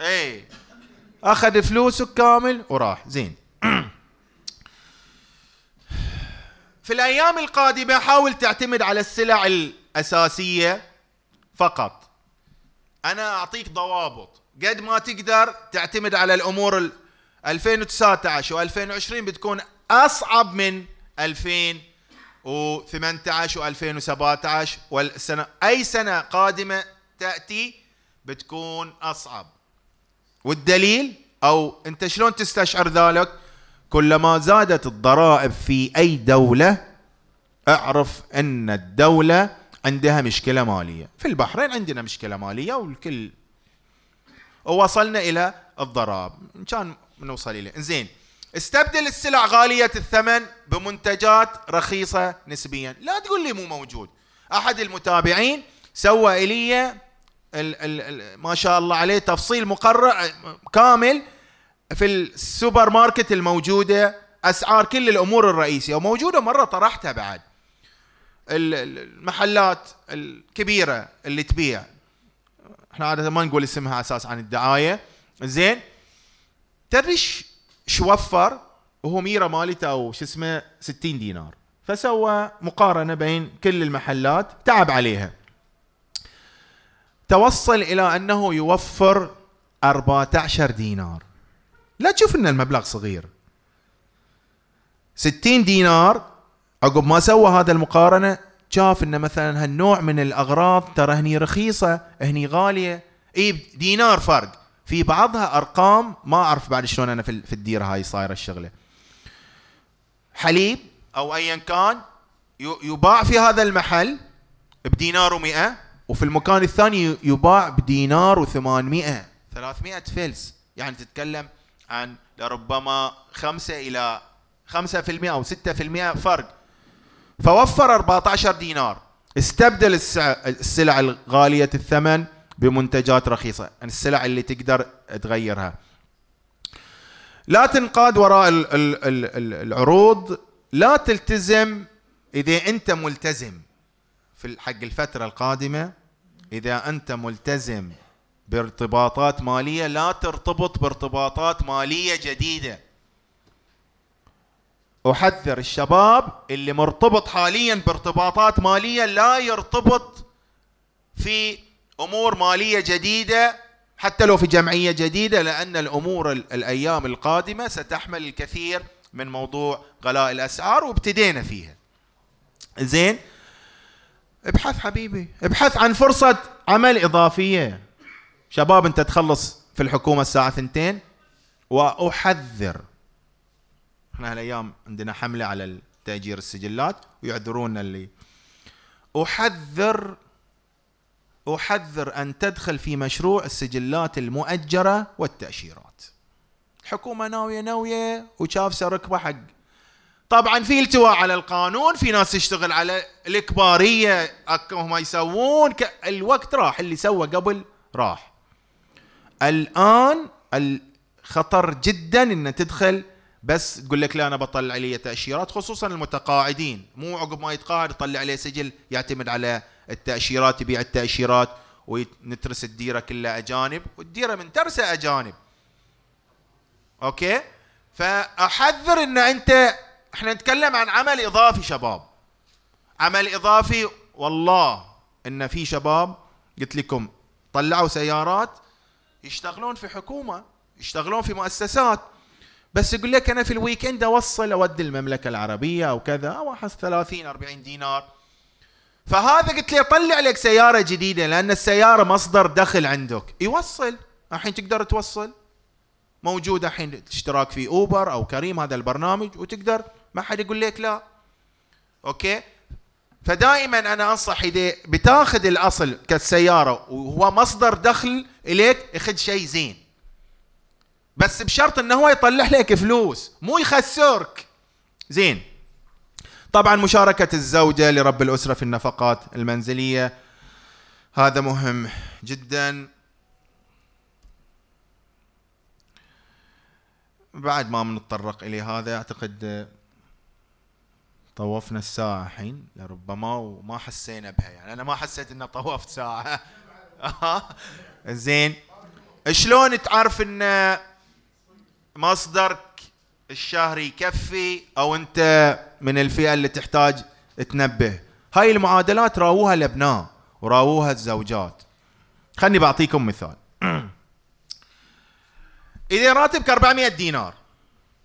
اي اخذ فلوسك كامل وراح زين في الايام القادمه حاول تعتمد على السلع الاساسيه فقط انا اعطيك ضوابط قد ما تقدر تعتمد على الامور 2019 و2020 بتكون اصعب من 2018 و2017 والسنه اي سنه قادمه تاتي بتكون اصعب والدليل او انت شلون تستشعر ذلك كلما زادت الضرائب في اي دوله اعرف ان الدوله عندها مشكله ماليه في البحرين عندنا مشكله ماليه والكل ووصلنا الى الضراب كان نوصل اليه زين استبدل السلع غاليه الثمن بمنتجات رخيصه نسبيا لا تقول لي مو موجود احد المتابعين سوى الي الـ الـ الـ ما شاء الله عليه تفصيل مقرر كامل في السوبر ماركت الموجوده اسعار كل الامور الرئيسيه وموجوده مره طرحتها بعد المحلات الكبيره اللي تبيع احنا عاده ما نقول اسمها اساس عن الدعايه زين تدري شو وفر وهو ميره مالته او شو اسمه 60 دينار فسوى مقارنه بين كل المحلات تعب عليها توصل الى انه يوفر 14 دينار لا تشوف ان المبلغ صغير 60 دينار عقب ما سوى هذا المقارنه شاف ان مثلا هالنوع من الاغراض ترى هني رخيصه هني غاليه اي دينار فرق في بعضها ارقام ما اعرف بعد شلون انا في الديره هاي صايره الشغله حليب او ايا كان يباع في هذا المحل بدينار و100 وفي المكان الثاني يباع بدينار و800 300 فلس يعني تتكلم عن لربما 5 الى 5% او 6% فرق فوفر 14 دينار استبدل السلع الغالية الثمن بمنتجات رخيصة يعني السلع اللي تقدر تغيرها لا تنقاد وراء العروض لا تلتزم إذا أنت ملتزم في حق الفترة القادمة إذا أنت ملتزم بارتباطات مالية لا ترتبط بارتباطات مالية جديدة احذر الشباب اللي مرتبط حاليا بارتباطات ماليه لا يرتبط في امور ماليه جديده حتى لو في جمعيه جديده لان الامور الايام القادمه ستحمل الكثير من موضوع غلاء الاسعار وابتدينا فيها. زين؟ ابحث حبيبي، ابحث عن فرصه عمل اضافيه. شباب انت تخلص في الحكومه الساعه ثنتين واحذر احنا هالايام عندنا حمله على تاجير السجلات ويعذرونا اللي احذر احذر ان تدخل في مشروع السجلات المؤجره والتاشيرات الحكومه ناويه ناويه وشافسه ركبه حق طبعا في التواء على القانون في ناس تشتغل على اكو هم يسوون الوقت راح اللي سوى قبل راح الان الخطر جدا ان تدخل بس تقول لك لا انا بطلع عليه تاشيرات خصوصا المتقاعدين مو عقب ما يتقاعد يطلع عليه سجل يعتمد على التاشيرات يبيع التاشيرات ونترس الديره كلها اجانب والديره من ترسه اجانب اوكي فاحذر ان انت احنا نتكلم عن عمل اضافي شباب عمل اضافي والله ان في شباب قلت لكم طلعوا سيارات يشتغلون في حكومه يشتغلون في مؤسسات بس يقول لك انا في الويكند اوصل اودي المملكه العربيه او كذا او 30 40 دينار فهذا قلت له طلع لك سياره جديده لان السياره مصدر دخل عندك يوصل الحين تقدر توصل موجود الحين اشتراك في اوبر او كريم هذا البرنامج وتقدر ما حد يقول لك لا اوكي فدائما انا انصح اذا بتاخذ الاصل كالسياره وهو مصدر دخل اليك اخذ شيء زين بس بشرط انه هو يطلع لك فلوس مو يخسرك زين طبعا مشاركة الزوجة لرب الأسرة في النفقات المنزلية هذا مهم جدا بعد ما بنتطرق إلى هذا أعتقد طوفنا الساعة الحين لربما وما حسينا بها يعني أنا ما حسيت إن طوفت ساعة زين شلون تعرف إن مصدرك الشهري يكفي او انت من الفئه اللي تحتاج تنبه هاي المعادلات راووها الابناء وراووها الزوجات خلني بعطيكم مثال اذا راتبك 400 دينار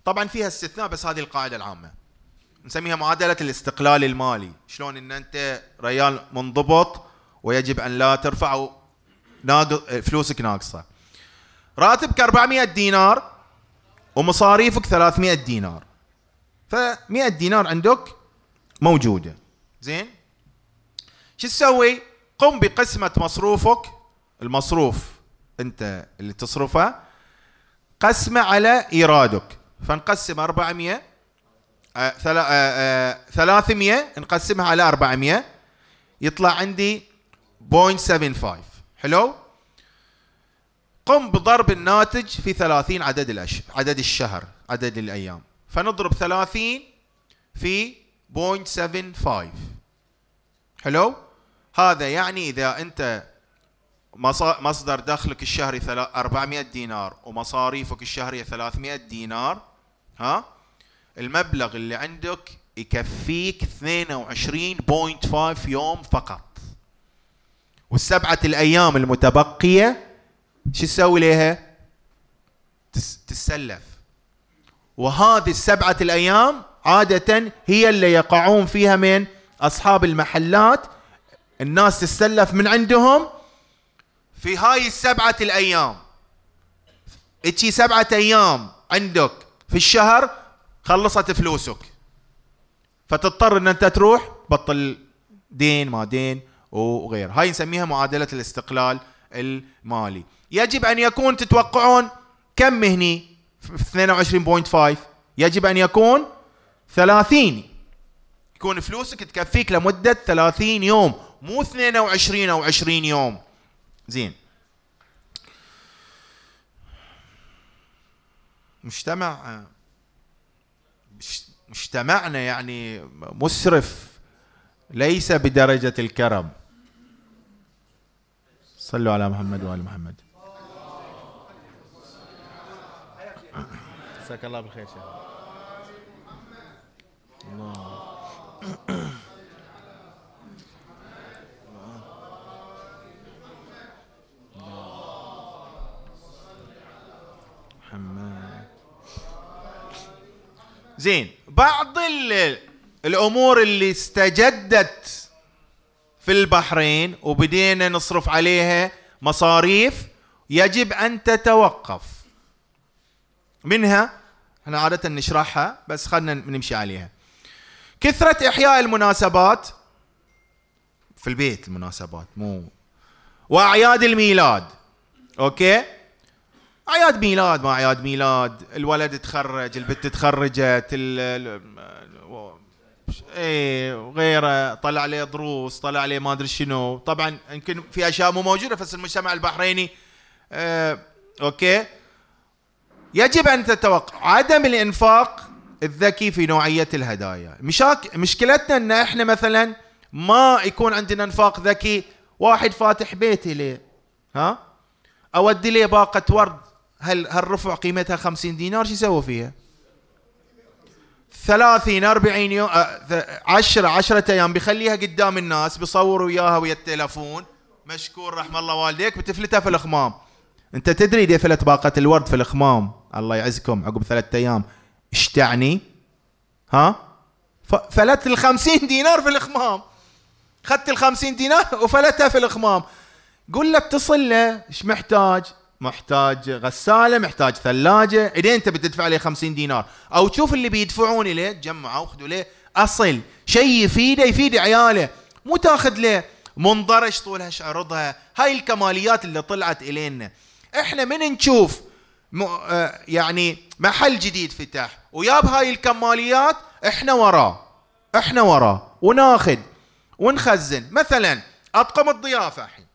طبعا فيها استثناء بس هذه القاعده العامه نسميها معادله الاستقلال المالي شلون ان انت ريال منضبط ويجب ان لا ترفع فلوسك ناقصه راتبك 400 دينار ومصاريفك 300 دينار ف 100 دينار عندك موجوده زين شو تسوي قم بقسمه مصروفك المصروف انت اللي تصرفه قسمه على ايرادك فنقسم 400 300 آه، آه، آه، نقسمها على 400 يطلع عندي 0.75 حلو قم بضرب الناتج في 30 عدد الأش... عدد الشهر عدد الأيام فنضرب 30 في 0.75 حلو هذا يعني إذا أنت مصدر دخلك الشهري 400 دينار ومصاريفك الشهرية 300 دينار ها المبلغ اللي عندك يكفيك 22.5 يوم فقط والسبعة الأيام المتبقية شو تسوي ليها؟ تتسلف وهذه السبعة الأيام عادة هي اللي يقعون فيها من أصحاب المحلات الناس تتسلف من عندهم في هاي السبعة الأيام تجي سبعة أيام عندك في الشهر خلصت فلوسك فتضطر ان انت تروح بطل دين ما دين وغير هاي نسميها معادلة الاستقلال المالي يجب أن يكون تتوقعون كم هني 22.5 يجب أن يكون 30 يكون فلوسك تكفيك لمدة 30 يوم مو 22 أو 20 يوم زين مجتمع مجتمعنا يعني مسرف ليس بدرجة الكرم صلوا على محمد وآل محمد مساك الله بالخير شيخ الله محمد زين بعض الامور اللي استجدت في البحرين وبدينا نصرف عليها مصاريف يجب أن تتوقف منها احنا عادة نشرحها بس خلنا نمشي عليها كثرة إحياء المناسبات في البيت المناسبات مو وأعياد الميلاد أوكي أعياد ميلاد ما أعياد ميلاد الولد تخرج البنت تخرجت اي وغيره طلع عليه دروس طلع عليه ما ادري شنو طبعا يمكن في اشياء مو موجوده بس المجتمع البحريني آه اوكي يجب ان تتوقع عدم الانفاق الذكي في نوعيه الهدايا مشاك مشكلتنا ان احنا مثلا ما يكون عندنا انفاق ذكي واحد فاتح بيتي ليه ها اودي ليه باقه ورد هل هالرفع قيمتها 50 دينار شو يسوي فيها 30 40 يوم 10 10 ايام بيخليها قدام الناس بيصور وياها ويا التلفون مشكور رحم الله والديك بتفلتها في الخمام انت تدري اذا فلت باقه الورد في الخمام الله يعزكم عقب ثلاثة ايام ايش تعني؟ ها؟ فلت ال 50 دينار في الخمام خدت ال 50 دينار وفلتها في الخمام قول له اتصل له ايش محتاج؟ محتاج غساله محتاج ثلاجه اذا انت بتدفع عليه 50 دينار او تشوف اللي بيدفعون اليه تجمعوا وخذوا له اصل شيء يفيده يفيد عياله مو تاخذ له منضرش طولها شعرضها هاي الكماليات اللي طلعت الينا احنا من نشوف م... آه، يعني محل جديد فتح وياب هاي الكماليات احنا وراه احنا وراه وناخذ ونخزن مثلا اطقم الضيافه الحين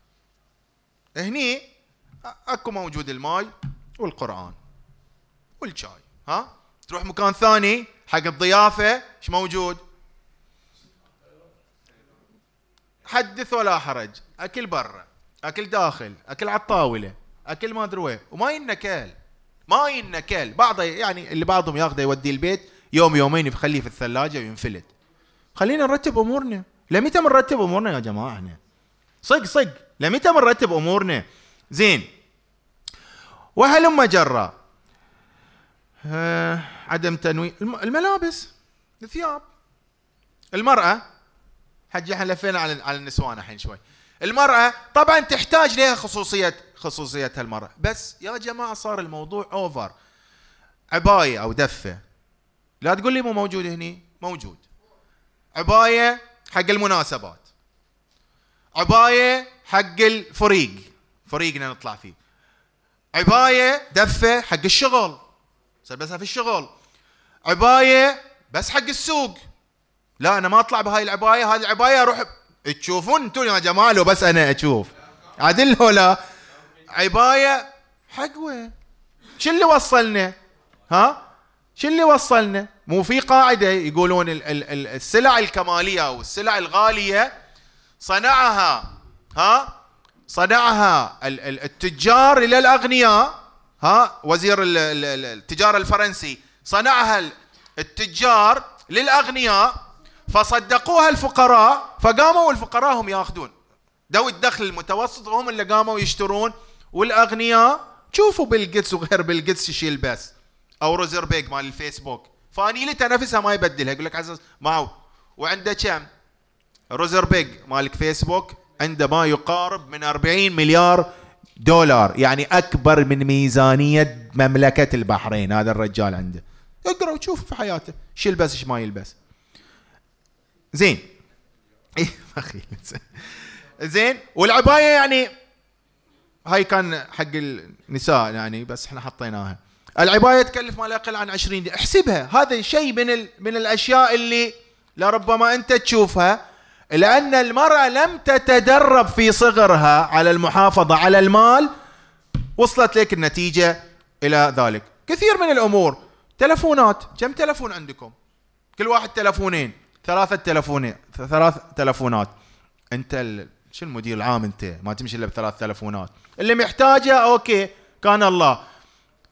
هني اكو موجود الماي والقران والشاي ها تروح مكان ثاني حق الضيافه ايش موجود حدث ولا حرج اكل برا اكل داخل اكل على الطاوله اكل ما ادري وين وما ينكل ما ينكل بعضه يعني اللي بعضهم ياخذه يوديه البيت يوم يومين يخليه في الثلاجه وينفلت خلينا نرتب امورنا لمتى نرتب امورنا يا جماعه احنا صدق صدق لمتى نرتب امورنا زين وهلم جرا عدم تنوين الملابس الثياب المرأة حجي احنا لفينا على على النسوان الحين شوي المرأة طبعا تحتاج لها خصوصية خصوصيتها المرأة بس يا جماعة صار الموضوع اوفر عباية او دفة لا تقول لي مو موجود هني موجود عباية حق المناسبات عباية حق الفريق فريقنا نطلع فيه عبايه دفه حق الشغل بسها في الشغل عبايه بس حق السوق لا انا ما اطلع بهاي العبايه هذه العبايه اروح تشوفون انتم يا جمال وبس انا اشوف عدل ولا عبايه حق وين شو اللي وصلنا ها شو اللي وصلنا مو في قاعده يقولون ال ال ال السلع الكماليه او السلع الغاليه صنعها ها صنعها التجار الى الاغنياء ها وزير التجاره الفرنسي صنعها التجار للاغنياء فصدقوها الفقراء فقاموا الفقراء هم ياخذون ذوي الدخل المتوسط هم اللي قاموا يشترون والاغنياء شوفوا بيل جيتس وغير بيل جيتس يشيل بس او بيج مال الفيسبوك فانيلته نفسها ما يبدلها يقول لك عزيز هو وعنده كم بيج مالك فيسبوك عند ما يقارب من 40 مليار دولار يعني اكبر من ميزانيه مملكه البحرين هذا الرجال عنده اقرا وشوف في حياته شو يلبس ايش ما يلبس زين اخي زين والعبايه يعني هاي كان حق النساء يعني بس احنا حطيناها العبايه تكلف ما لا يقل عن 20 دي. احسبها هذا شيء من ال... من الاشياء اللي لربما انت تشوفها لأن المرأة لم تتدرب في صغرها على المحافظة على المال وصلت لك النتيجة إلى ذلك كثير من الأمور تلفونات كم تلفون عندكم كل واحد تلفونين ثلاثة تلفونين ثلاث تلفونات أنت ال... شو المدير العام أنت ما تمشي إلا بثلاث تلفونات اللي محتاجه أوكي كان الله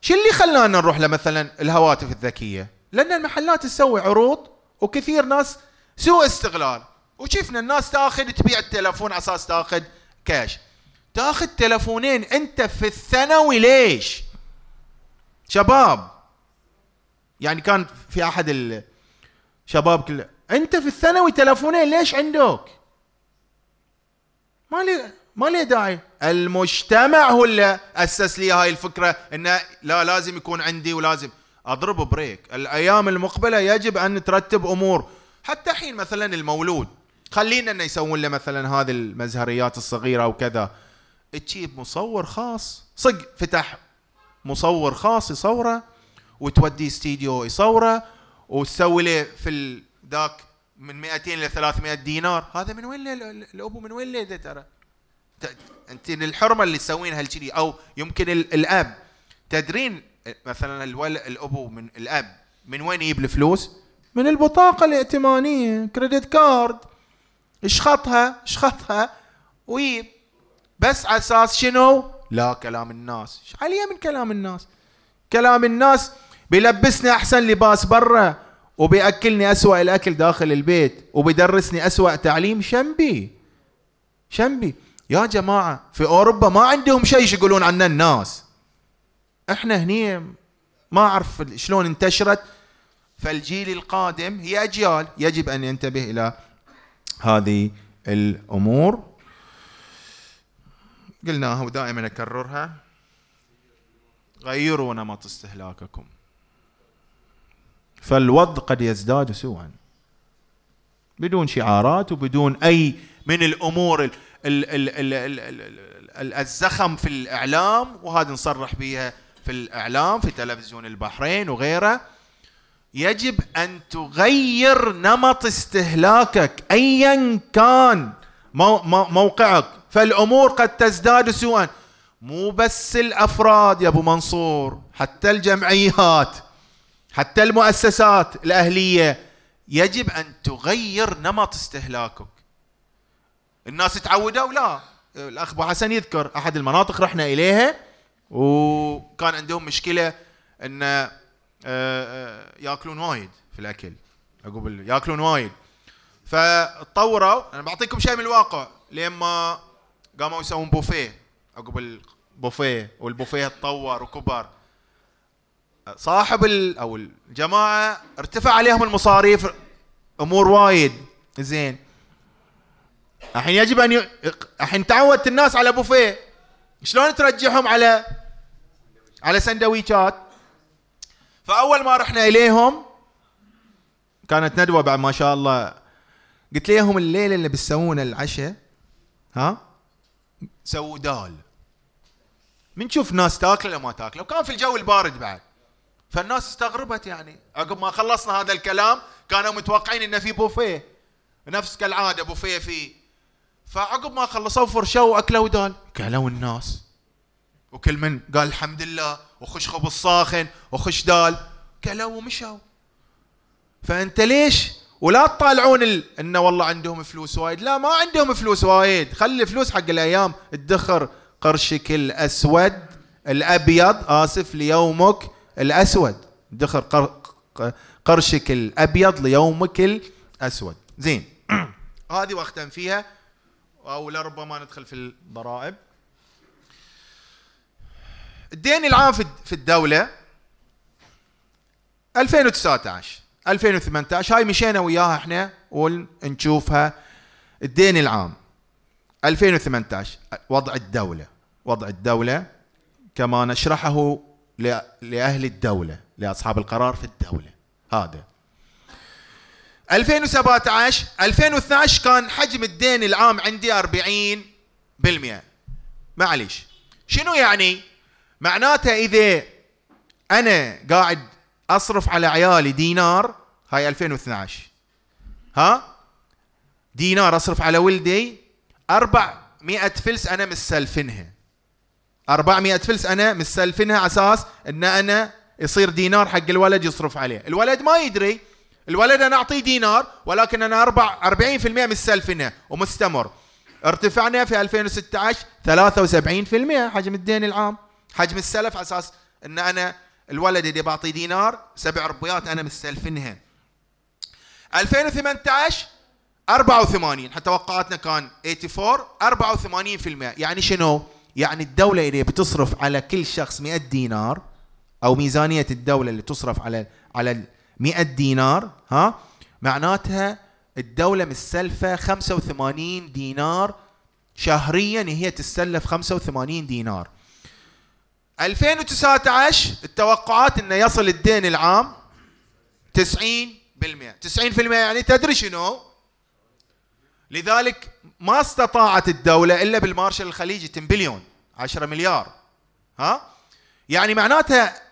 شو اللي خلانا نروح لمثلا الهواتف الذكية لأن المحلات تسوي عروض وكثير ناس سوء استغلال وشفنا الناس تاخذ تبيع التلفون على اساس تاخذ كاش تاخذ تلفونين انت في الثانوي ليش شباب يعني كان في احد الشباب كله انت في الثانوي تلفونين ليش عندك ما لي ما لي داعي المجتمع هو اللي اسس لي هاي الفكره انه لا لازم يكون عندي ولازم اضرب بريك الايام المقبله يجب ان ترتب امور حتى حين مثلا المولود خلينا انه يسوون له مثلا هذه المزهريات الصغيره وكذا تجيب مصور خاص صق فتح مصور خاص يصوره وتوديه استديو يصوره وتسوي له في ذاك من 200 ل 300 دينار هذا من وين الابو من وين ليده ترى انت الحرمه اللي تسوينها كذي او يمكن الاب تدرين مثلا الول الابو من الاب من وين يجيب الفلوس؟ من البطاقه الائتمانيه كريدت كارد اشخطها اشخطها ويب بس على اساس شنو؟ لا كلام الناس، ايش علي من كلام الناس؟ كلام الناس بيلبسني احسن لباس برا وبياكلني اسوء الاكل داخل البيت وبيدرسني اسوء تعليم شنبي شنبي يا جماعه في اوروبا ما عندهم شيء يقولون عنا الناس احنا هني ما اعرف شلون انتشرت فالجيل القادم هي اجيال يجب ان ينتبه الى هذه الامور قلناها ودائما اكررها غيروا نمط استهلاككم فالوضع قد يزداد سوءا بدون شعارات وبدون اي من الامور الـ الـ الـ الـ الـ الـ الـ الزخم في الاعلام وهذا نصرح بها في الاعلام في تلفزيون البحرين وغيره يجب ان تغير نمط استهلاكك ايا كان موقعك فالامور قد تزداد سوءا مو بس الافراد يا ابو منصور حتى الجمعيات حتى المؤسسات الاهليه يجب ان تغير نمط استهلاكك الناس تعودوا لا الاخ ابو حسن يذكر احد المناطق رحنا اليها وكان عندهم مشكله ان آه، آه، ياكلون وايد في الاكل عقب ياكلون وايد فتطوروا انا بعطيكم شيء من الواقع لما قاموا يسوون بوفيه عقب البوفيه والبوفيه تطور وكبر صاحب ال او الجماعه ارتفع عليهم المصاريف امور وايد زين الحين يجب ان ي... الحين تعودت الناس على بوفيه شلون ترجعهم على على سندويشات فاول ما رحنا اليهم كانت ندوه بعد ما شاء الله قلت لهم الليله اللي بتسوون العشاء ها سووا دال من شوف ناس تاكله ولا ما تاكله وكان في الجو البارد بعد فالناس استغربت يعني عقب ما خلصنا هذا الكلام كانوا متوقعين انه في بوفيه نفس كالعاده بوفيه فيه فعقب ما خلصوا فرشوا واكلوا دال قالوا الناس وكل من قال الحمد لله وخش خبز الصاخن وخش دال كلوا ومشوا فانت ليش ولا تطالعون ال... انه والله عندهم فلوس وايد لا ما عندهم فلوس وايد خلي الفلوس حق الايام ادخر قرشك الاسود الابيض اسف ليومك الاسود ادخر قر... قرشك الابيض ليومك الاسود زين هذه واختم فيها او لربما ندخل في الضرائب الدين العام في الدوله 2019 2018 هاي مشينا وياها احنا ونشوفها الدين العام 2018 وضع الدوله وضع الدوله كما نشرحه لاهل الدوله لاصحاب القرار في الدوله هذا 2017 2012 كان حجم الدين العام عندي 40% معليش شنو يعني معناته اذا انا قاعد اصرف على عيالي دينار هاي 2012 ها دينار اصرف على ولدي 400 فلس انا مسلفنها 400 فلس انا على اساس ان انا يصير دينار حق الولد يصرف عليه الولد ما يدري الولد انا اعطيه دينار ولكن انا 40% مسلفنها ومستمر ارتفعنا في 2016 73% حجم الدين العام حجم السلف على اساس ان انا الولد اللي بعطيه دينار سبع ربيات انا مستلفنها 2018 84 حتى توقعاتنا كان 84 84% يعني شنو؟ يعني الدولة اللي بتصرف على كل شخص 100 دينار او ميزانية الدولة اللي تصرف على على 100 دينار ها معناتها الدولة مستلفة 85 دينار شهريا هي تستلف 85 دينار 2019 التوقعات انه يصل الدين العام 90% 90% يعني تدري شنو؟ لذلك ما استطاعت الدولة إلا بالمارشال الخليجي تنبليون 10 مليار ها؟ يعني معناتها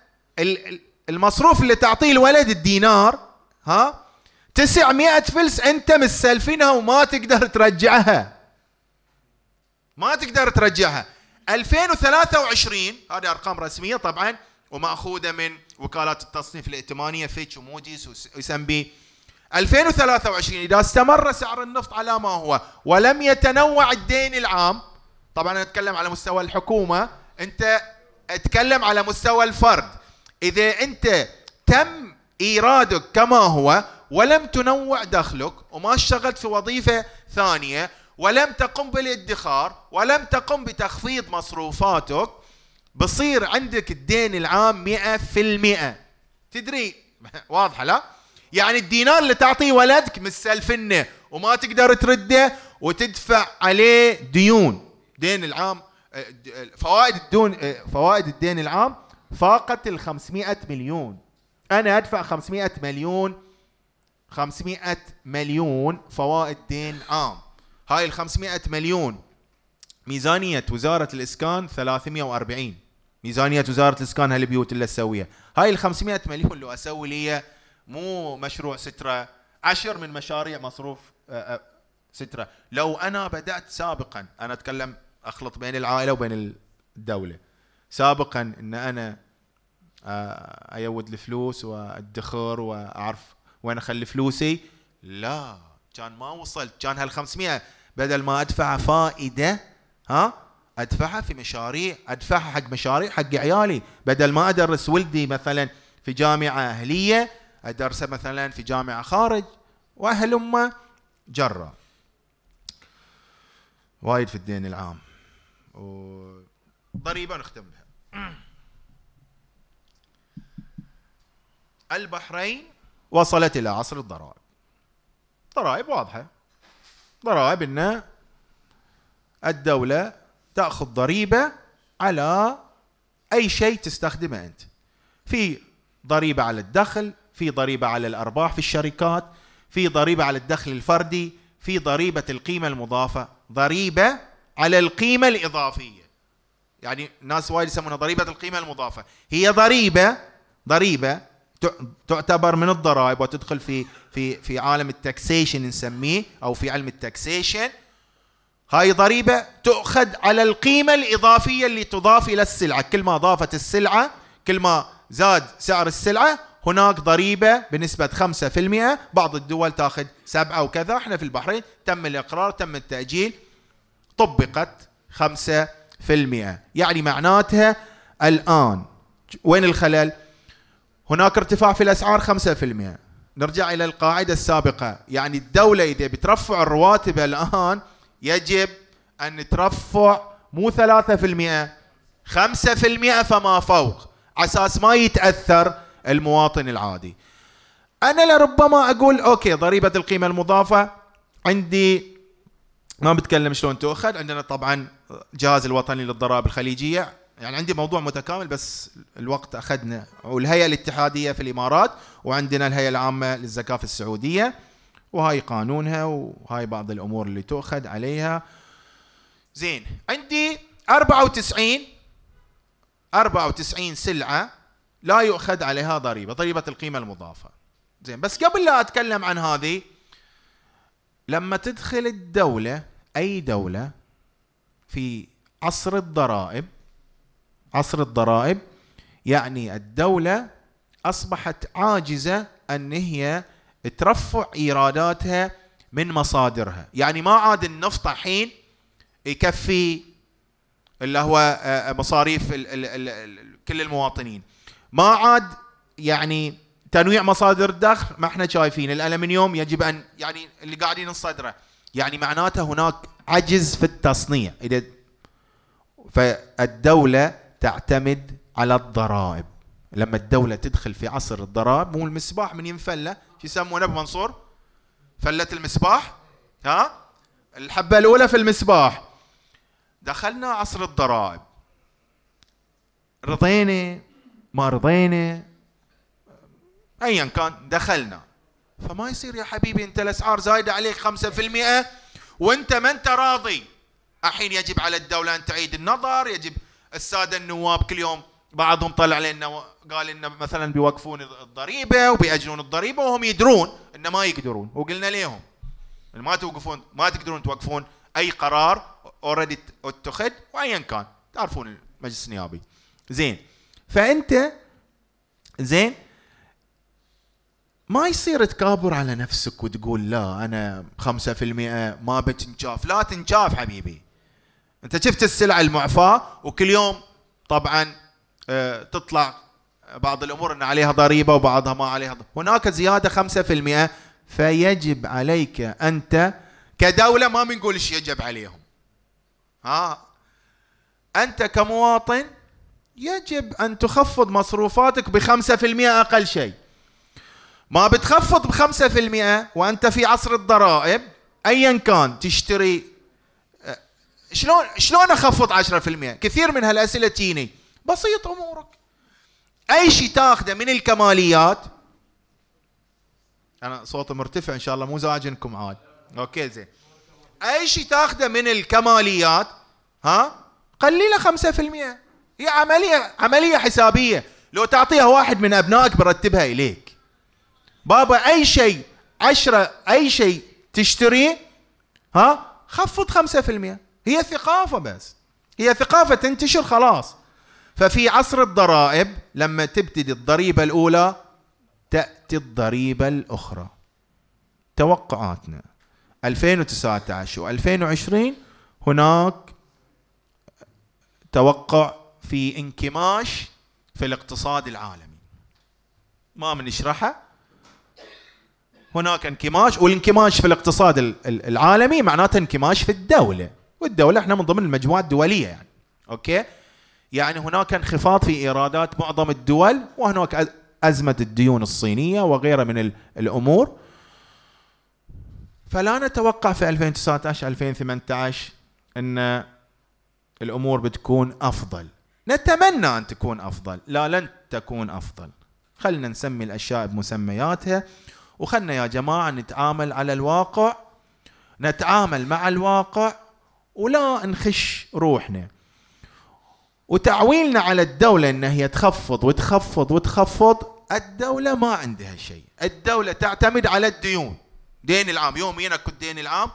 المصروف اللي تعطيه الولد الدينار ها 900 فلس انت مستلفينها وما تقدر ترجعها ما تقدر ترجعها 2023 هذه ارقام رسميه طبعا وماخوذه من وكالات التصنيف الائتمانيه فيتش وموديس وسم بي 2023 اذا استمر سعر النفط على ما هو ولم يتنوع الدين العام طبعا انا اتكلم على مستوى الحكومه انت اتكلم على مستوى الفرد اذا انت تم ايرادك كما هو ولم تنوع دخلك وما اشتغلت في وظيفه ثانيه ولم تقم بالادخار ولم تقم بتخفيض مصروفاتك بصير عندك الدين العام 100% تدري واضحه لا يعني الدينار اللي تعطيه ولدك متسلفنه وما تقدر ترده وتدفع عليه ديون دين العام آه، آه، فوائد الدون آه، فوائد الدين العام فاقت ال 500 مليون انا ادفع 500 مليون 500 مليون فوائد دين عام هاي ال 500 مليون ميزانيه وزاره الاسكان 340 ميزانيه وزاره الاسكان هالبيوت اللي اسويها هاي ال 500 مليون لو اسوي لي مو مشروع ستره عشر من مشاريع مصروف آه، آه، ستره لو انا بدات سابقا انا اتكلم اخلط بين العائله وبين الدوله سابقا ان انا آه، ايود الفلوس وادخر واعرف وين اخلي فلوسي لا كان ما وصلت كان هال 500 بدل ما ادفع فائده ها ادفعها في مشاريع ادفعها حق مشاريع حق عيالي بدل ما ادرس ولدي مثلا في جامعه اهليه ادرسه مثلا في جامعه خارج واهل امه جرى وايد في الدين العام وضريبه نختم بها البحرين وصلت الى عصر الضرائب ضرائب واضحه ضرائب ان الدوله تاخذ ضريبه على اي شيء تستخدمه انت في ضريبه على الدخل في ضريبه على الارباح في الشركات في ضريبه على الدخل الفردي في ضريبه القيمه المضافه ضريبه على القيمه الاضافيه يعني ناس وايد يسمونها ضريبه القيمه المضافه هي ضريبه ضريبه تعتبر من الضرائب وتدخل في في في عالم التاكسيشن نسميه او في علم التاكسيشن هاي ضريبه تؤخذ على القيمه الاضافيه اللي تضاف الى السلعه كل ما ضافت السلعه كل ما زاد سعر السلعه هناك ضريبه بنسبه 5% بعض الدول تاخذ سبعة وكذا احنا في البحرين تم الاقرار تم التاجيل طبقت 5% يعني معناتها الان وين الخلل هناك ارتفاع في الاسعار 5% نرجع إلى القاعدة السابقة يعني الدولة إذا بترفع الرواتب الآن يجب أن ترفع مو 3% 5% فما فوق عساس ما يتأثر المواطن العادي أنا لربما أقول أوكي ضريبة القيمة المضافة عندي ما بتكلم شلون تؤخذ عندنا طبعا جهاز الوطني للضرائب الخليجية يعني عندي موضوع متكامل بس الوقت اخذنا والهيئه الاتحاديه في الامارات وعندنا الهيئه العامه للزكاه في السعوديه وهاي قانونها وهاي بعض الامور اللي تؤخذ عليها زين عندي 94 94 سلعه لا يؤخذ عليها ضريبه ضريبه القيمه المضافه زين بس قبل لا اتكلم عن هذه لما تدخل الدوله اي دوله في عصر الضرائب عصر الضرائب يعني الدولة أصبحت عاجزة أن هي ترفع إيراداتها من مصادرها يعني ما عاد النفط الحين يكفي اللي هو آه، آه، مصاريف الـ الـ الـ كل المواطنين ما عاد يعني تنويع مصادر الدخل ما احنا شايفين الالمنيوم يجب ان يعني اللي قاعدين نصدره يعني معناته هناك عجز في التصنيع اذا فالدوله تعتمد على الضرائب لما الدولة تدخل في عصر الضرائب مو المصباح من ينفلة شو يسمونه أبو منصور فلة المصباح ها الحبة الأولى في المصباح دخلنا عصر الضرائب رضينا ما رضينا ايا كان دخلنا فما يصير يا حبيبي انت الاسعار زايده عليك 5% وانت ما انت راضي الحين يجب على الدوله ان تعيد النظر يجب الساده النواب كل يوم بعضهم طلع لنا قال لنا مثلا بيوقفون الضريبه وبيأجلون الضريبه وهم يدرون ان ما يقدرون وقلنا لهم ما توقفون ما تقدرون توقفون اي قرار اوريدي اتخذ وايا كان تعرفون المجلس النيابي زين فانت زين ما يصير تكابر على نفسك وتقول لا انا 5% ما بتنشاف لا تنشاف حبيبي انت شفت السلع المعفاه وكل يوم طبعا آه، تطلع بعض الامور ان عليها ضريبه وبعضها ما عليها ضريبة. هناك زياده 5% فيجب عليك انت كدوله ما بنقول ايش يجب عليهم ها انت كمواطن يجب ان تخفض مصروفاتك ب 5% اقل شيء ما بتخفض ب 5% وانت في عصر الضرائب ايا كان تشتري شلون شلون اخفض 10% كثير من هالاسئله تجيني بسيط امورك اي شيء تاخذه من الكماليات انا صوتي مرتفع ان شاء الله مو زاجنكم عاد اوكي زين اي شيء تاخذه من الكماليات ها قليله 5% هي عمليه عمليه حسابيه لو تعطيها واحد من ابنائك برتبها اليك بابا اي شيء 10 اي شيء تشتريه ها خفض 5% هي ثقافة بس هي ثقافة تنتشر خلاص ففي عصر الضرائب لما تبتدي الضريبة الأولى تأتي الضريبة الأخرى توقعاتنا 2019 و2020 هناك توقع في انكماش في الاقتصاد العالمي ما من هناك انكماش والانكماش في الاقتصاد العالمي معناته انكماش في الدوله والدوله احنا من ضمن المجموعه الدوليه يعني اوكي يعني هناك انخفاض في ايرادات معظم الدول وهناك ازمه الديون الصينيه وغيرها من الامور فلا نتوقع في 2019 2018 ان الامور بتكون افضل نتمنى ان تكون افضل لا لن تكون افضل خلنا نسمي الاشياء بمسمياتها وخلنا يا جماعه نتعامل على الواقع نتعامل مع الواقع ولا نخش روحنا وتعويلنا على الدولة أن هي تخفض وتخفض وتخفض الدولة ما عندها شيء الدولة تعتمد على الديون دين العام يوم ينك الدين العام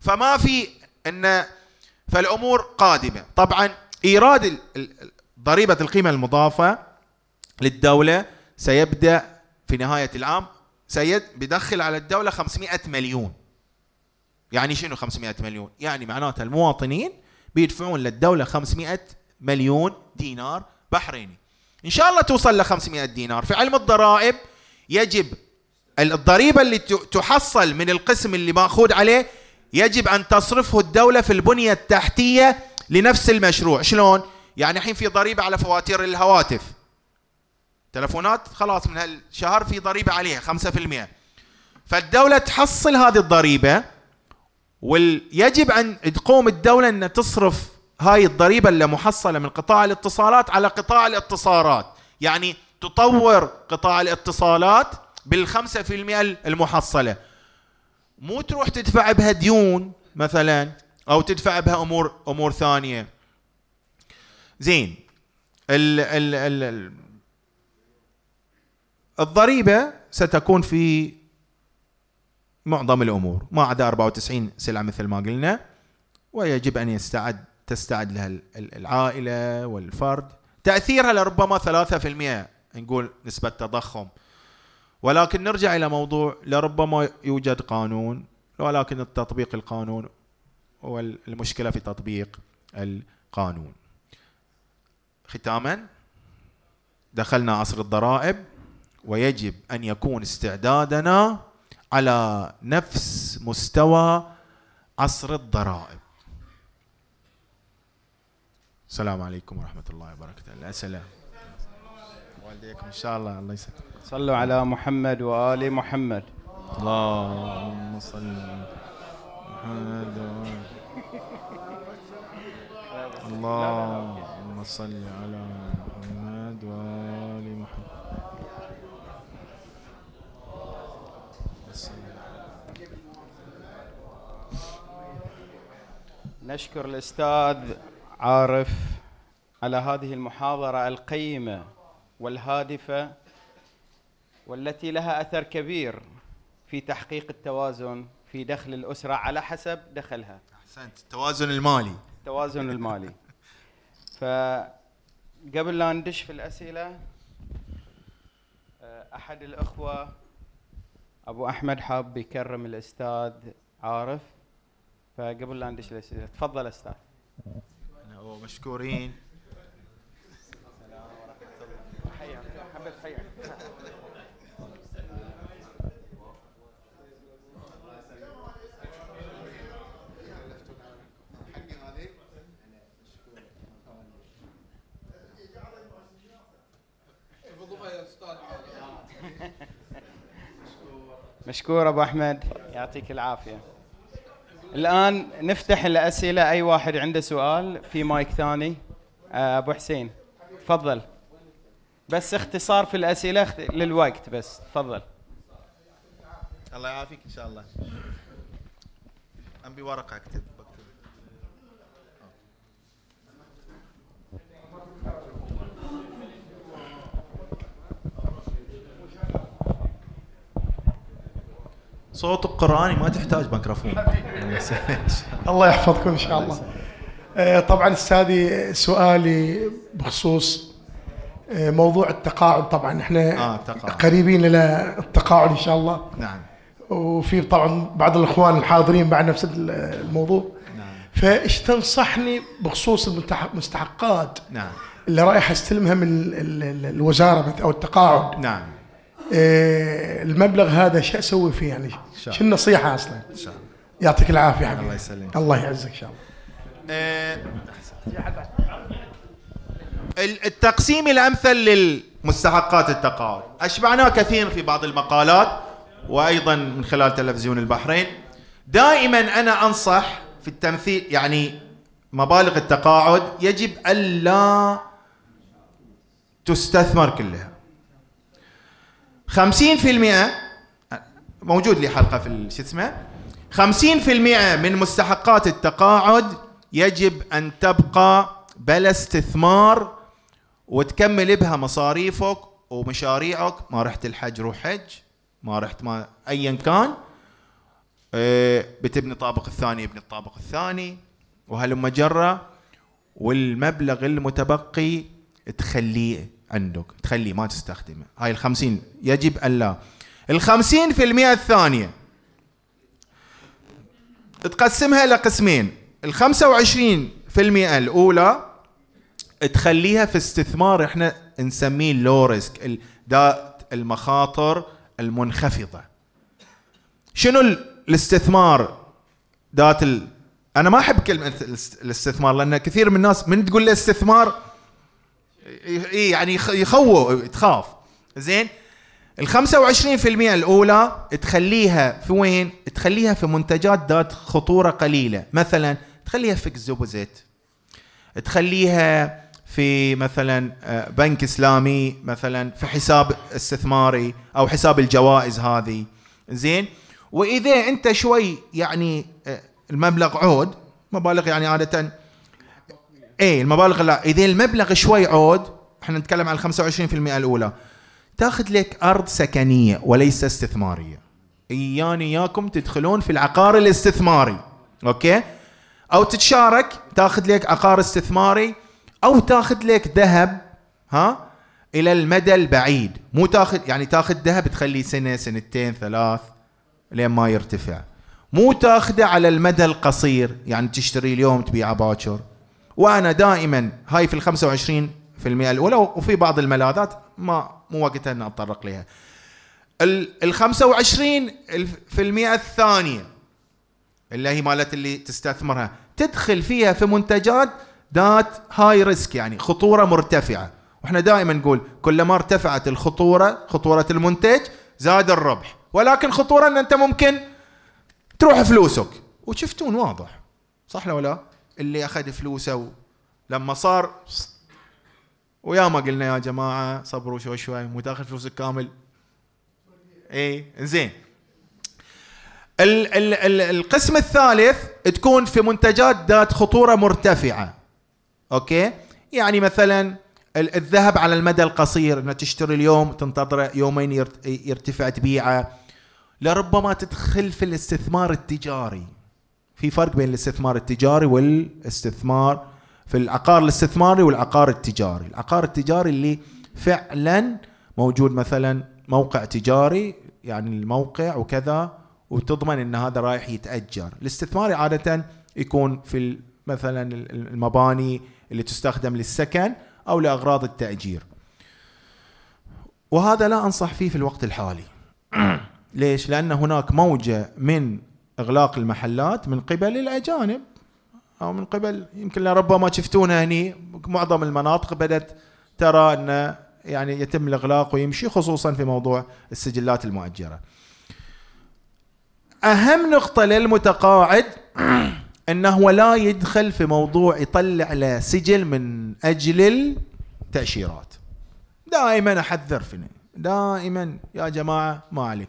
فما في أن فالأمور قادمة طبعا إيراد ضريبة القيمة المضافة للدولة سيبدأ في نهاية العام سيد بدخل على الدولة 500 مليون يعني شنو 500 مليون؟ يعني معناته المواطنين بيدفعون للدوله 500 مليون دينار بحريني. ان شاء الله توصل ل 500 دينار، في علم الضرائب يجب الضريبه اللي تحصل من القسم اللي ماخوذ عليه يجب ان تصرفه الدوله في البنيه التحتيه لنفس المشروع، شلون؟ يعني الحين في ضريبه على فواتير الهواتف. تلفونات خلاص من هالشهر في ضريبه عليها 5%. فالدوله تحصل هذه الضريبه ويجب ان تقوم الدوله ان تصرف هاي الضريبه اللي محصله من قطاع الاتصالات على قطاع الاتصالات يعني تطور قطاع الاتصالات بال5% المحصلة مو تروح تدفع بها ديون مثلا أو تدفع بها أمور أمور ثانية زين ال ال ال الضريبة ستكون في معظم الامور ما عدا 94 سلعه مثل ما قلنا ويجب ان يستعد تستعد لها العائله والفرد تاثيرها لربما 3% نقول نسبه تضخم ولكن نرجع الى موضوع لربما يوجد قانون ولكن التطبيق القانون هو المشكله في تطبيق القانون ختاما دخلنا عصر الضرائب ويجب ان يكون استعدادنا على نفس مستوى عصر الضرائب السلام عليكم ورحمة الله وبركاته الأسئلة والديكم إن شاء الله الله يسلمك صلوا على محمد وآل محمد اللهم صل على محمد وآل اللهم صل على محمد نشكر الاستاذ عارف على هذه المحاضره القيمه والهادفه والتي لها اثر كبير في تحقيق التوازن في دخل الاسره على حسب دخلها. احسنت، التوازن المالي. التوازن المالي. فقبل لا ندش في الاسئله آه، احد الاخوه ابو احمد حاب يكرم الاستاذ عارف فقبل لا ندش الاسئله تفضل استاذ مشكورين السلام ورحمه الله حياك حياك مشكور ابو احمد يعطيك العافيه الان نفتح الاسئله اي واحد عنده سؤال في مايك ثاني آه، ابو حسين تفضل بس اختصار في الاسئله للوقت بس تفضل الله يعافيك ان شاء الله ام بورقه اكتب صوت قراني ما تحتاج ميكروفون الله يحفظكم ان شاء الله آه، طبعا استاذي سؤالي بخصوص آه، موضوع التقاعد طبعا احنا آه التقاعد. قريبين الى التقاعد ان شاء الله نعم وفي طبعا بعض الاخوان الحاضرين بعد نفس الموضوع نعم فايش تنصحني بخصوص المستحقات نعم اللي رايح استلمها من الوزاره او التقاعد نعم إيه، المبلغ هذا شو اسوي فيه يعني شو النصيحه اصلا ان شاء الله يعطيك العافيه حبيبي الله يسلمك الله يعزك ان شاء الله إيه، التقسيم الامثل للمستحقات التقاعد اشبعناه كثيرا في بعض المقالات وايضا من خلال تلفزيون البحرين دائما انا انصح في التمثيل يعني مبالغ التقاعد يجب الا تستثمر كلها 50% موجود لي حلقه في شو اسمه 50% من مستحقات التقاعد يجب ان تبقى بلا استثمار وتكمل بها مصاريفك ومشاريعك ما رحت الحج روح حج ما رحت ما ايا كان آه، بتبني طابق الثاني ابني الطابق الثاني وهلم جره والمبلغ المتبقي تخليه عندك تخليه ما تستخدمه هاي الخمسين يجب أن لا الخمسين في المئة الثانية تقسمها قسمين الخمسة وعشرين في المئة الأولى تخليها في استثمار احنا نسميه لو ريسك ذات المخاطر المنخفضة شنو الاستثمار ذات ال... انا ما احب كلمه الاستثمار لان كثير من الناس من تقول له استثمار ايه يعني يخوف تخاف زين ال 25% الاولى تخليها في وين؟ تخليها في منتجات ذات خطوره قليله، مثلا تخليها في الزبزت تخليها في مثلا آه، بنك اسلامي مثلا في حساب استثماري او حساب الجوائز هذه زين واذا انت شوي يعني آه، المبلغ عود مبالغ يعني عاده ايه المبالغ لا اذا المبلغ شوي عود احنا نتكلم عن 25% الاولى تاخذ لك ارض سكنيه وليس استثماريه اياني اياكم تدخلون في العقار الاستثماري اوكي او تتشارك تاخذ لك عقار استثماري او تاخذ لك ذهب ها الى المدى البعيد مو تاخذ يعني تاخذ ذهب تخليه سنه سنتين ثلاث لين ما يرتفع مو تاخذه على المدى القصير يعني تشتري اليوم تبيعه باكر وانا دائما هاي في ال 25% الاولى وفي بعض الملاذات ما مو وقتها ان اتطرق لها. ال 25% الثانيه اللي هي مالت اللي تستثمرها تدخل فيها في منتجات ذات هاي ريسك يعني خطوره مرتفعه واحنا دائما نقول كلما ارتفعت الخطوره خطوره المنتج زاد الربح ولكن خطوره ان انت ممكن تروح فلوسك وشفتون واضح صح ولا لا اللي اخذ فلوسه لما صار ويا ما قلنا يا جماعه صبروا شوي شوي مو تاخذ فلوسك كامل اي زين ال ال ال القسم الثالث تكون في منتجات ذات خطوره مرتفعه اوكي يعني مثلا الذهب على المدى القصير انك تشتري اليوم تنتظر يومين يرتفع تبيعه لربما تدخل في الاستثمار التجاري في فرق بين الاستثمار التجاري والاستثمار في العقار الاستثماري والعقار التجاري العقار التجاري اللي فعلا موجود مثلا موقع تجاري يعني الموقع وكذا وتضمن ان هذا رايح يتاجر الاستثماري عاده يكون في مثلا المباني اللي تستخدم للسكن او لاغراض التاجير وهذا لا انصح فيه في الوقت الحالي ليش لان هناك موجه من اغلاق المحلات من قبل الاجانب او من قبل يمكن ربما شفتونا هني معظم المناطق بدات ترى ان يعني يتم الاغلاق ويمشي خصوصا في موضوع السجلات المؤجره. اهم نقطه للمتقاعد انه هو لا يدخل في موضوع يطلع له سجل من اجل التاشيرات. دائما احذر فيني دائما يا جماعه ما عليك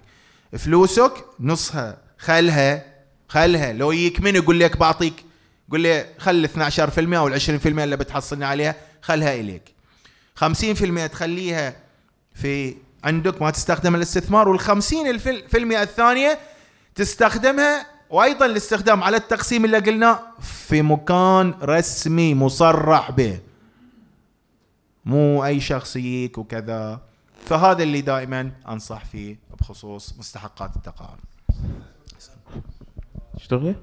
فلوسك نصها خلها خلها لو يجيك من يقول لك بعطيك قول لي خل 12% او ال 20% اللي بتحصلني عليها خلها اليك 50% تخليها في عندك ما تستخدم الاستثمار وال 50% الثانيه تستخدمها وايضا الاستخدام على التقسيم اللي قلناه في مكان رسمي مصرح به مو اي شخص يجيك وكذا فهذا اللي دائما انصح فيه بخصوص مستحقات التقاعد تشتغلي؟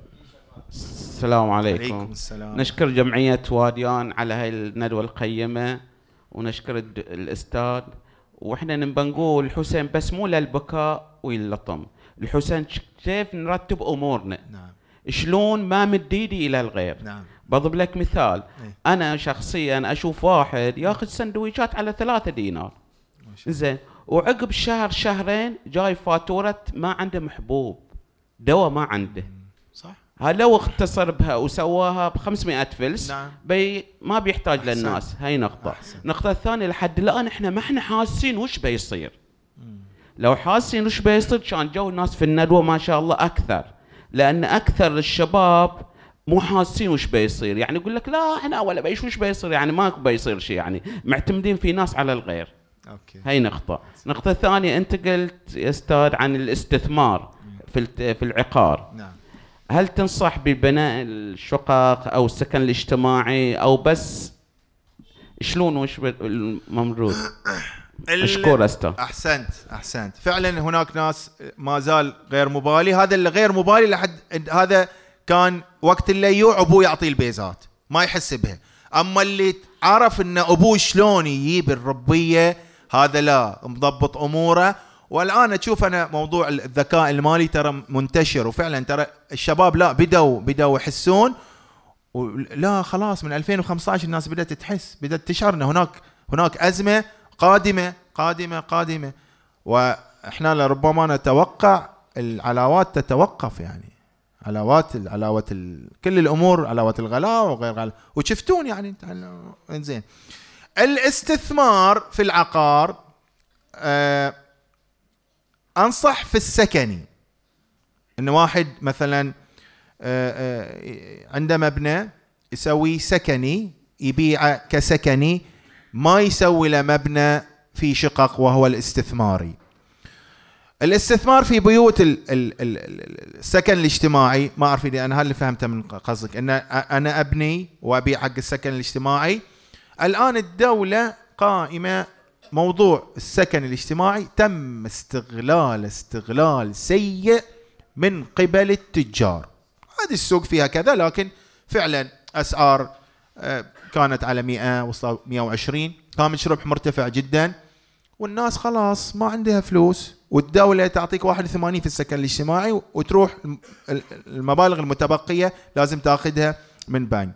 السلام عليكم. عليكم السلام نشكر جمعية واديان على هاي الندوة القيمة ونشكر الأستاذ واحنا نبى نقول الحسين بس مو للبكاء واللطم الحسين كيف نرتب امورنا نعم شلون ما مديدي ايدي الى الغير نعم بضرب لك مثال إيه؟ انا شخصيا اشوف واحد ياخذ سندويشات على ثلاثة دينار زين وعقب شهر شهرين جاي فاتوره ما عنده محبوب دواء ما عنده صح لو اختصر بها وسواها ب 500 فلس نعم. بي ما بيحتاج أحسن. للناس هاي نقطة أحسن. النقطة الثانية لحد الآن احنا ما احنا حاسين وش بيصير لو حاسين وش بيصير كان جو الناس في الندوة ما شاء الله أكثر لأن أكثر الشباب مو حاسين وش بيصير يعني يقول لك لا احنا ولا بيش وش بيصير يعني ما بيصير شيء يعني معتمدين في ناس على الغير اوكي هاي نقطة نقطه ثانيه انت قلت يا استاذ عن الاستثمار في في العقار نعم هل تنصح ببناء الشقق او السكن الاجتماعي او بس شلون وش الممرود مشكور استاذ احسنت احسنت فعلا هناك ناس ما زال غير مبالي هذا اللي غير مبالي لحد هذا كان وقت اللي يوع ابوه يعطيه البيزات ما يحس بها اما اللي عرف ان ابوه شلون يجيب الربيه هذا لا مضبط اموره والان اشوف انا موضوع الذكاء المالي ترى منتشر وفعلا ترى الشباب لا بدوا بدوا يحسون لا خلاص من 2015 الناس بدات تحس بدات تشعر ان هناك هناك ازمه قادمه قادمه قادمه واحنا لربما نتوقع العلاوات تتوقف يعني علاوات علاوات كل الامور علاوات الغلاء وغير غلاء وشفتون يعني انزين الاستثمار في العقار آه انصح في السكني ان واحد مثلا آه، آه، عنده مبنى يسوي سكني يبيعه كسكني ما يسوي له مبنى في شقق وهو الاستثماري الاستثمار في بيوت السكن الاجتماعي ما اعرف اذا انا هل فهمته من قصدك ان انا ابني وابيع حق السكن الاجتماعي الان الدوله قائمه موضوع السكن الاجتماعي تم استغلال استغلال سيء من قبل التجار هذه السوق فيها كذا لكن فعلا اسعار آه، كانت على 100 وصلت 120 قام الربح مرتفع جدا والناس خلاص ما عندها فلوس والدوله تعطيك 81 في السكن الاجتماعي وتروح المبالغ المتبقيه لازم تاخذها من بنك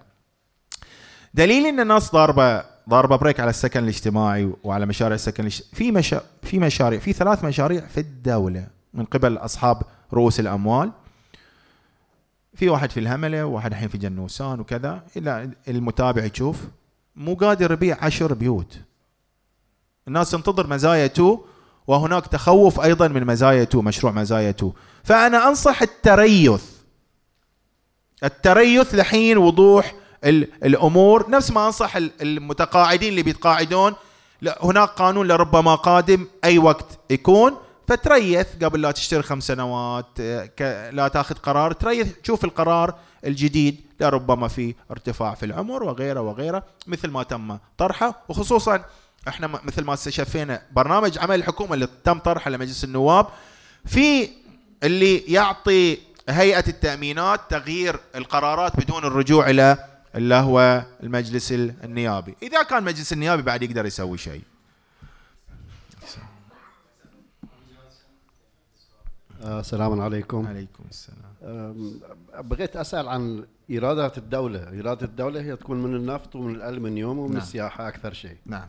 دليل ان الناس ضاربه ضاربه بريك على السكن الاجتماعي وعلى مشاريع السكن الاجتماعي في مشا... في مشاريع في ثلاث مشاريع في الدوله من قبل اصحاب رؤوس الاموال في واحد في الهمله وواحد الحين في جنوسان وكذا الى المتابع يشوف مو قادر يبيع عشر بيوت الناس تنتظر مزايا تو وهناك تخوف ايضا من مزايا تو مشروع مزايا تو فانا انصح التريث التريث لحين وضوح الامور نفس ما انصح المتقاعدين اللي بيتقاعدون هناك قانون لربما قادم اي وقت يكون فتريث قبل لا تشتري خمس سنوات آه، لا تاخذ قرار تريث تشوف القرار الجديد لربما في ارتفاع في العمر وغيره وغيره مثل ما تم طرحه وخصوصا احنا مثل ما استشفينا برنامج عمل الحكومه اللي تم طرحه لمجلس النواب في اللي يعطي هيئه التامينات تغيير القرارات بدون الرجوع الى الا هو المجلس النيابي اذا كان مجلس النيابي بعد يقدر يسوي شيء السلام عليكم عليكم السلام بغيت اسال عن ايرادات الدوله ايرادات الدوله هي تكون من النفط ومن الالمنيوم ومن نعم. السياحه اكثر شيء نعم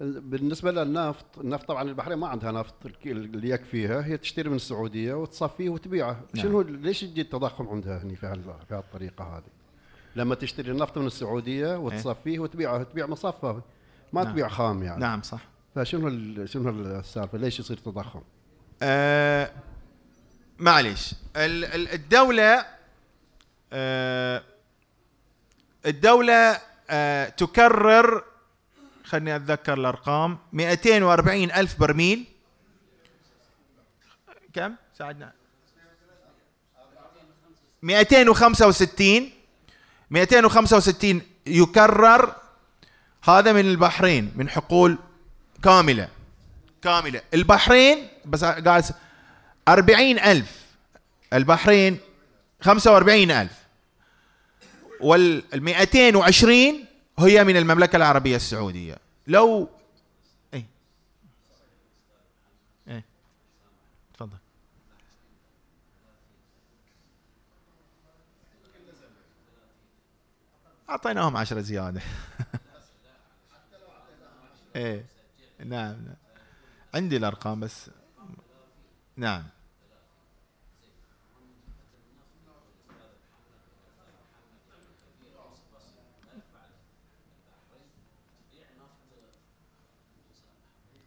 بالنسبه للنفط النفط طبعا البحرين ما عندها نفط اللي يكفيها هي تشتري من السعوديه وتصفيه وتبيعه نعم. شنو ليش يجي التضخم عندها هني في هالطريقه هذه لما تشتري النفط من السعوديه وتصفيه إيه. وتبيعه تبيع مصفى ما نعم. تبيع خام يعني نعم صح فشنو شنو السالفه ليش يصير تضخم؟ أه معليش الدوله أه الدوله أه تكرر خلني اتذكر الارقام 240 الف برميل كم ساعدنا 265 265 يكرر هذا من البحرين من حقول كامله كامله البحرين بس قاعد 40000 البحرين 45000 وال 220 هي من المملكه العربيه السعوديه لو اعطيناهم عشرة زياده ايه نعم نعم عندي الارقام بس نعم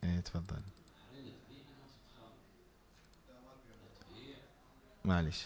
ايه تفضل معلش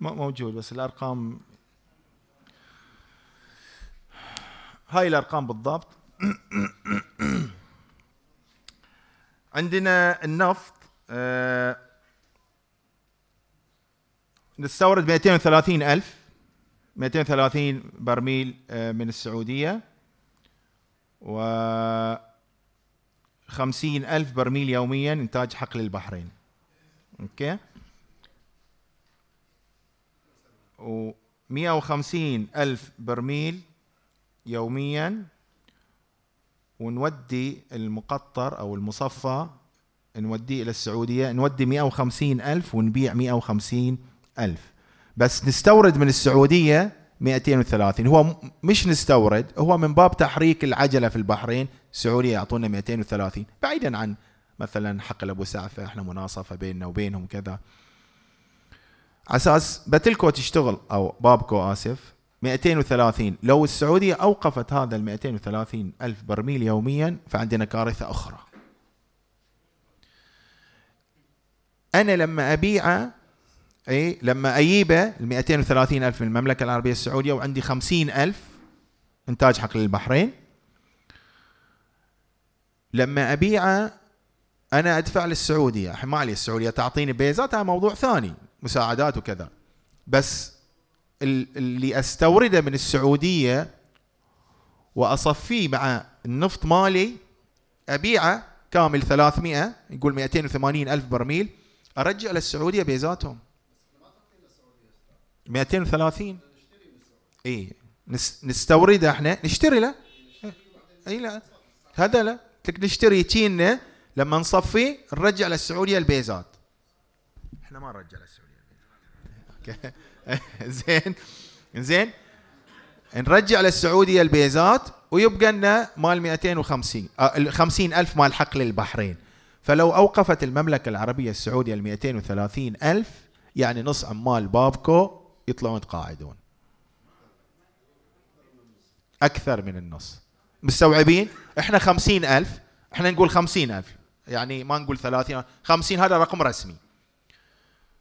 موجود بس الارقام هاي الارقام بالضبط عندنا النفط آه، نستورد 230 ألف 230 برميل آه، من السعودية و 50 ألف برميل يوميا إنتاج حقل البحرين أوكي و150 ألف برميل يوميا ونودي المقطر أو المصفى نوديه إلى السعودية نودي 150 ألف ونبيع 150 ألف بس نستورد من السعودية 230 هو مش نستورد هو من باب تحريك العجلة في البحرين السعودية يعطونا 230 بعيدا عن مثلا حقل أبو سعفة احنا مناصفة بيننا وبينهم كذا على اساس بتلكو تشتغل او بابكو اسف 230 لو السعوديه اوقفت هذا ال 230 الف برميل يوميا فعندنا كارثه اخرى انا لما ابيعه اي لما اجيبه ال 230 الف من المملكه العربيه السعوديه وعندي 50 الف انتاج حق للبحرين لما ابيعه انا ادفع للسعوديه ما علي السعوديه تعطيني بيزات هذا موضوع ثاني مساعدات وكذا بس اللي استورده من السعوديه واصفيه مع النفط مالي ابيعه كامل 300 يقول 280 الف برميل ارجع للسعوديه بيزاتهم 230 اي نستورده احنا نشتري له اي إيه، لا هذا لا نشتري تينا لما نصفي نرجع للسعوديه البيزات احنا ما نرجع للسعوديه زين زين نرجع للسعوديه البيزات ويبقى لنا مال 250 50 آه، الف مال حقل البحرين فلو اوقفت المملكه العربيه السعوديه ال 230 الف يعني نص عمال بابكو يطلعون يتقاعدون اكثر من النص مستوعبين احنا 50 ألف احنا نقول 50 ألف يعني ما نقول 30 50 هذا رقم رسمي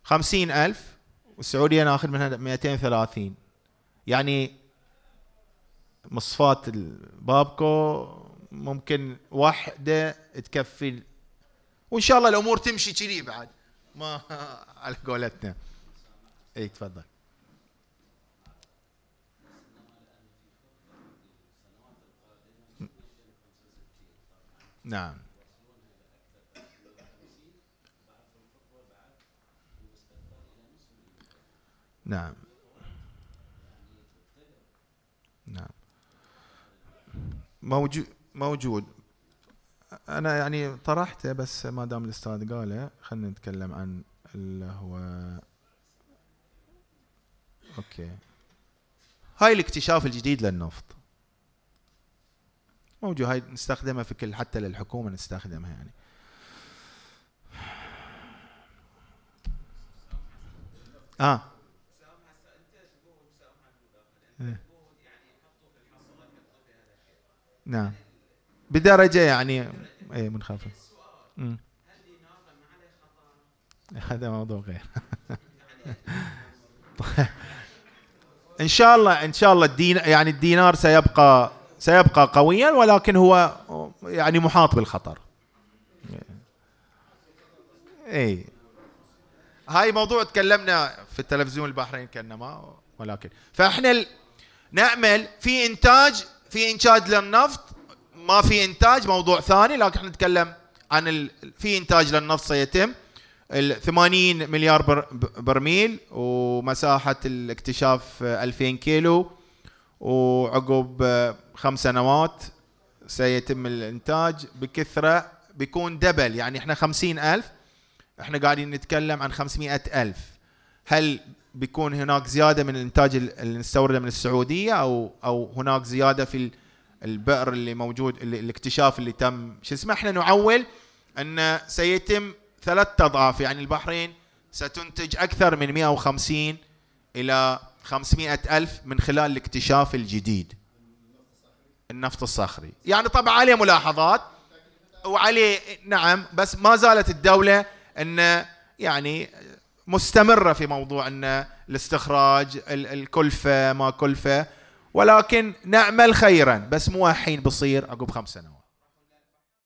50 ألف والسعوديه ناخذ منها 230 يعني مصفات البابكو ممكن واحده تكفي وان شاء الله الامور تمشي كذي بعد ما على قولتنا اي تفضل نعم نعم نعم موجود موجود انا يعني طرحته بس ما دام الاستاذ قاله خلينا نتكلم عن اللي هو اوكي هاي الاكتشاف الجديد للنفط موجود هاي نستخدمها في كل حتى للحكومه نستخدمها يعني اه إيه. نعم بدرجة يعني اي منخفضة هذا موضوع غير طيب. ان شاء الله ان شاء الله الدين يعني الدينار سيبقى سيبقى قويا ولكن هو يعني محاط بالخطر اي إيه. هاي موضوع تكلمنا في التلفزيون البحرين كانما ولكن فاحنا نعمل في انتاج في انتاج للنفط ما في انتاج موضوع ثاني لكن احنا نتكلم عن ال... في انتاج للنفط سيتم 80 مليار بر... برميل ومساحه الاكتشاف 2000 كيلو وعقب خمس سنوات سيتم الانتاج بكثره بيكون دبل يعني احنا 50000 الف احنا قاعدين نتكلم عن 500000 الف هل بيكون هناك زياده من الانتاج اللي نستورده من السعوديه او او هناك زياده في البئر اللي موجود اللي الاكتشاف اللي تم شو اسمه احنا نعول ان سيتم ثلاث اضعاف يعني البحرين ستنتج اكثر من 150 الى 500 الف من خلال الاكتشاف الجديد النفط الصخري يعني طبعا عليه ملاحظات وعليه نعم بس ما زالت الدوله ان يعني مستمره في موضوع ان الاستخراج الكلفه ما كلفه ولكن نعمل خيرا بس مو الحين بصير عقب خمس سنوات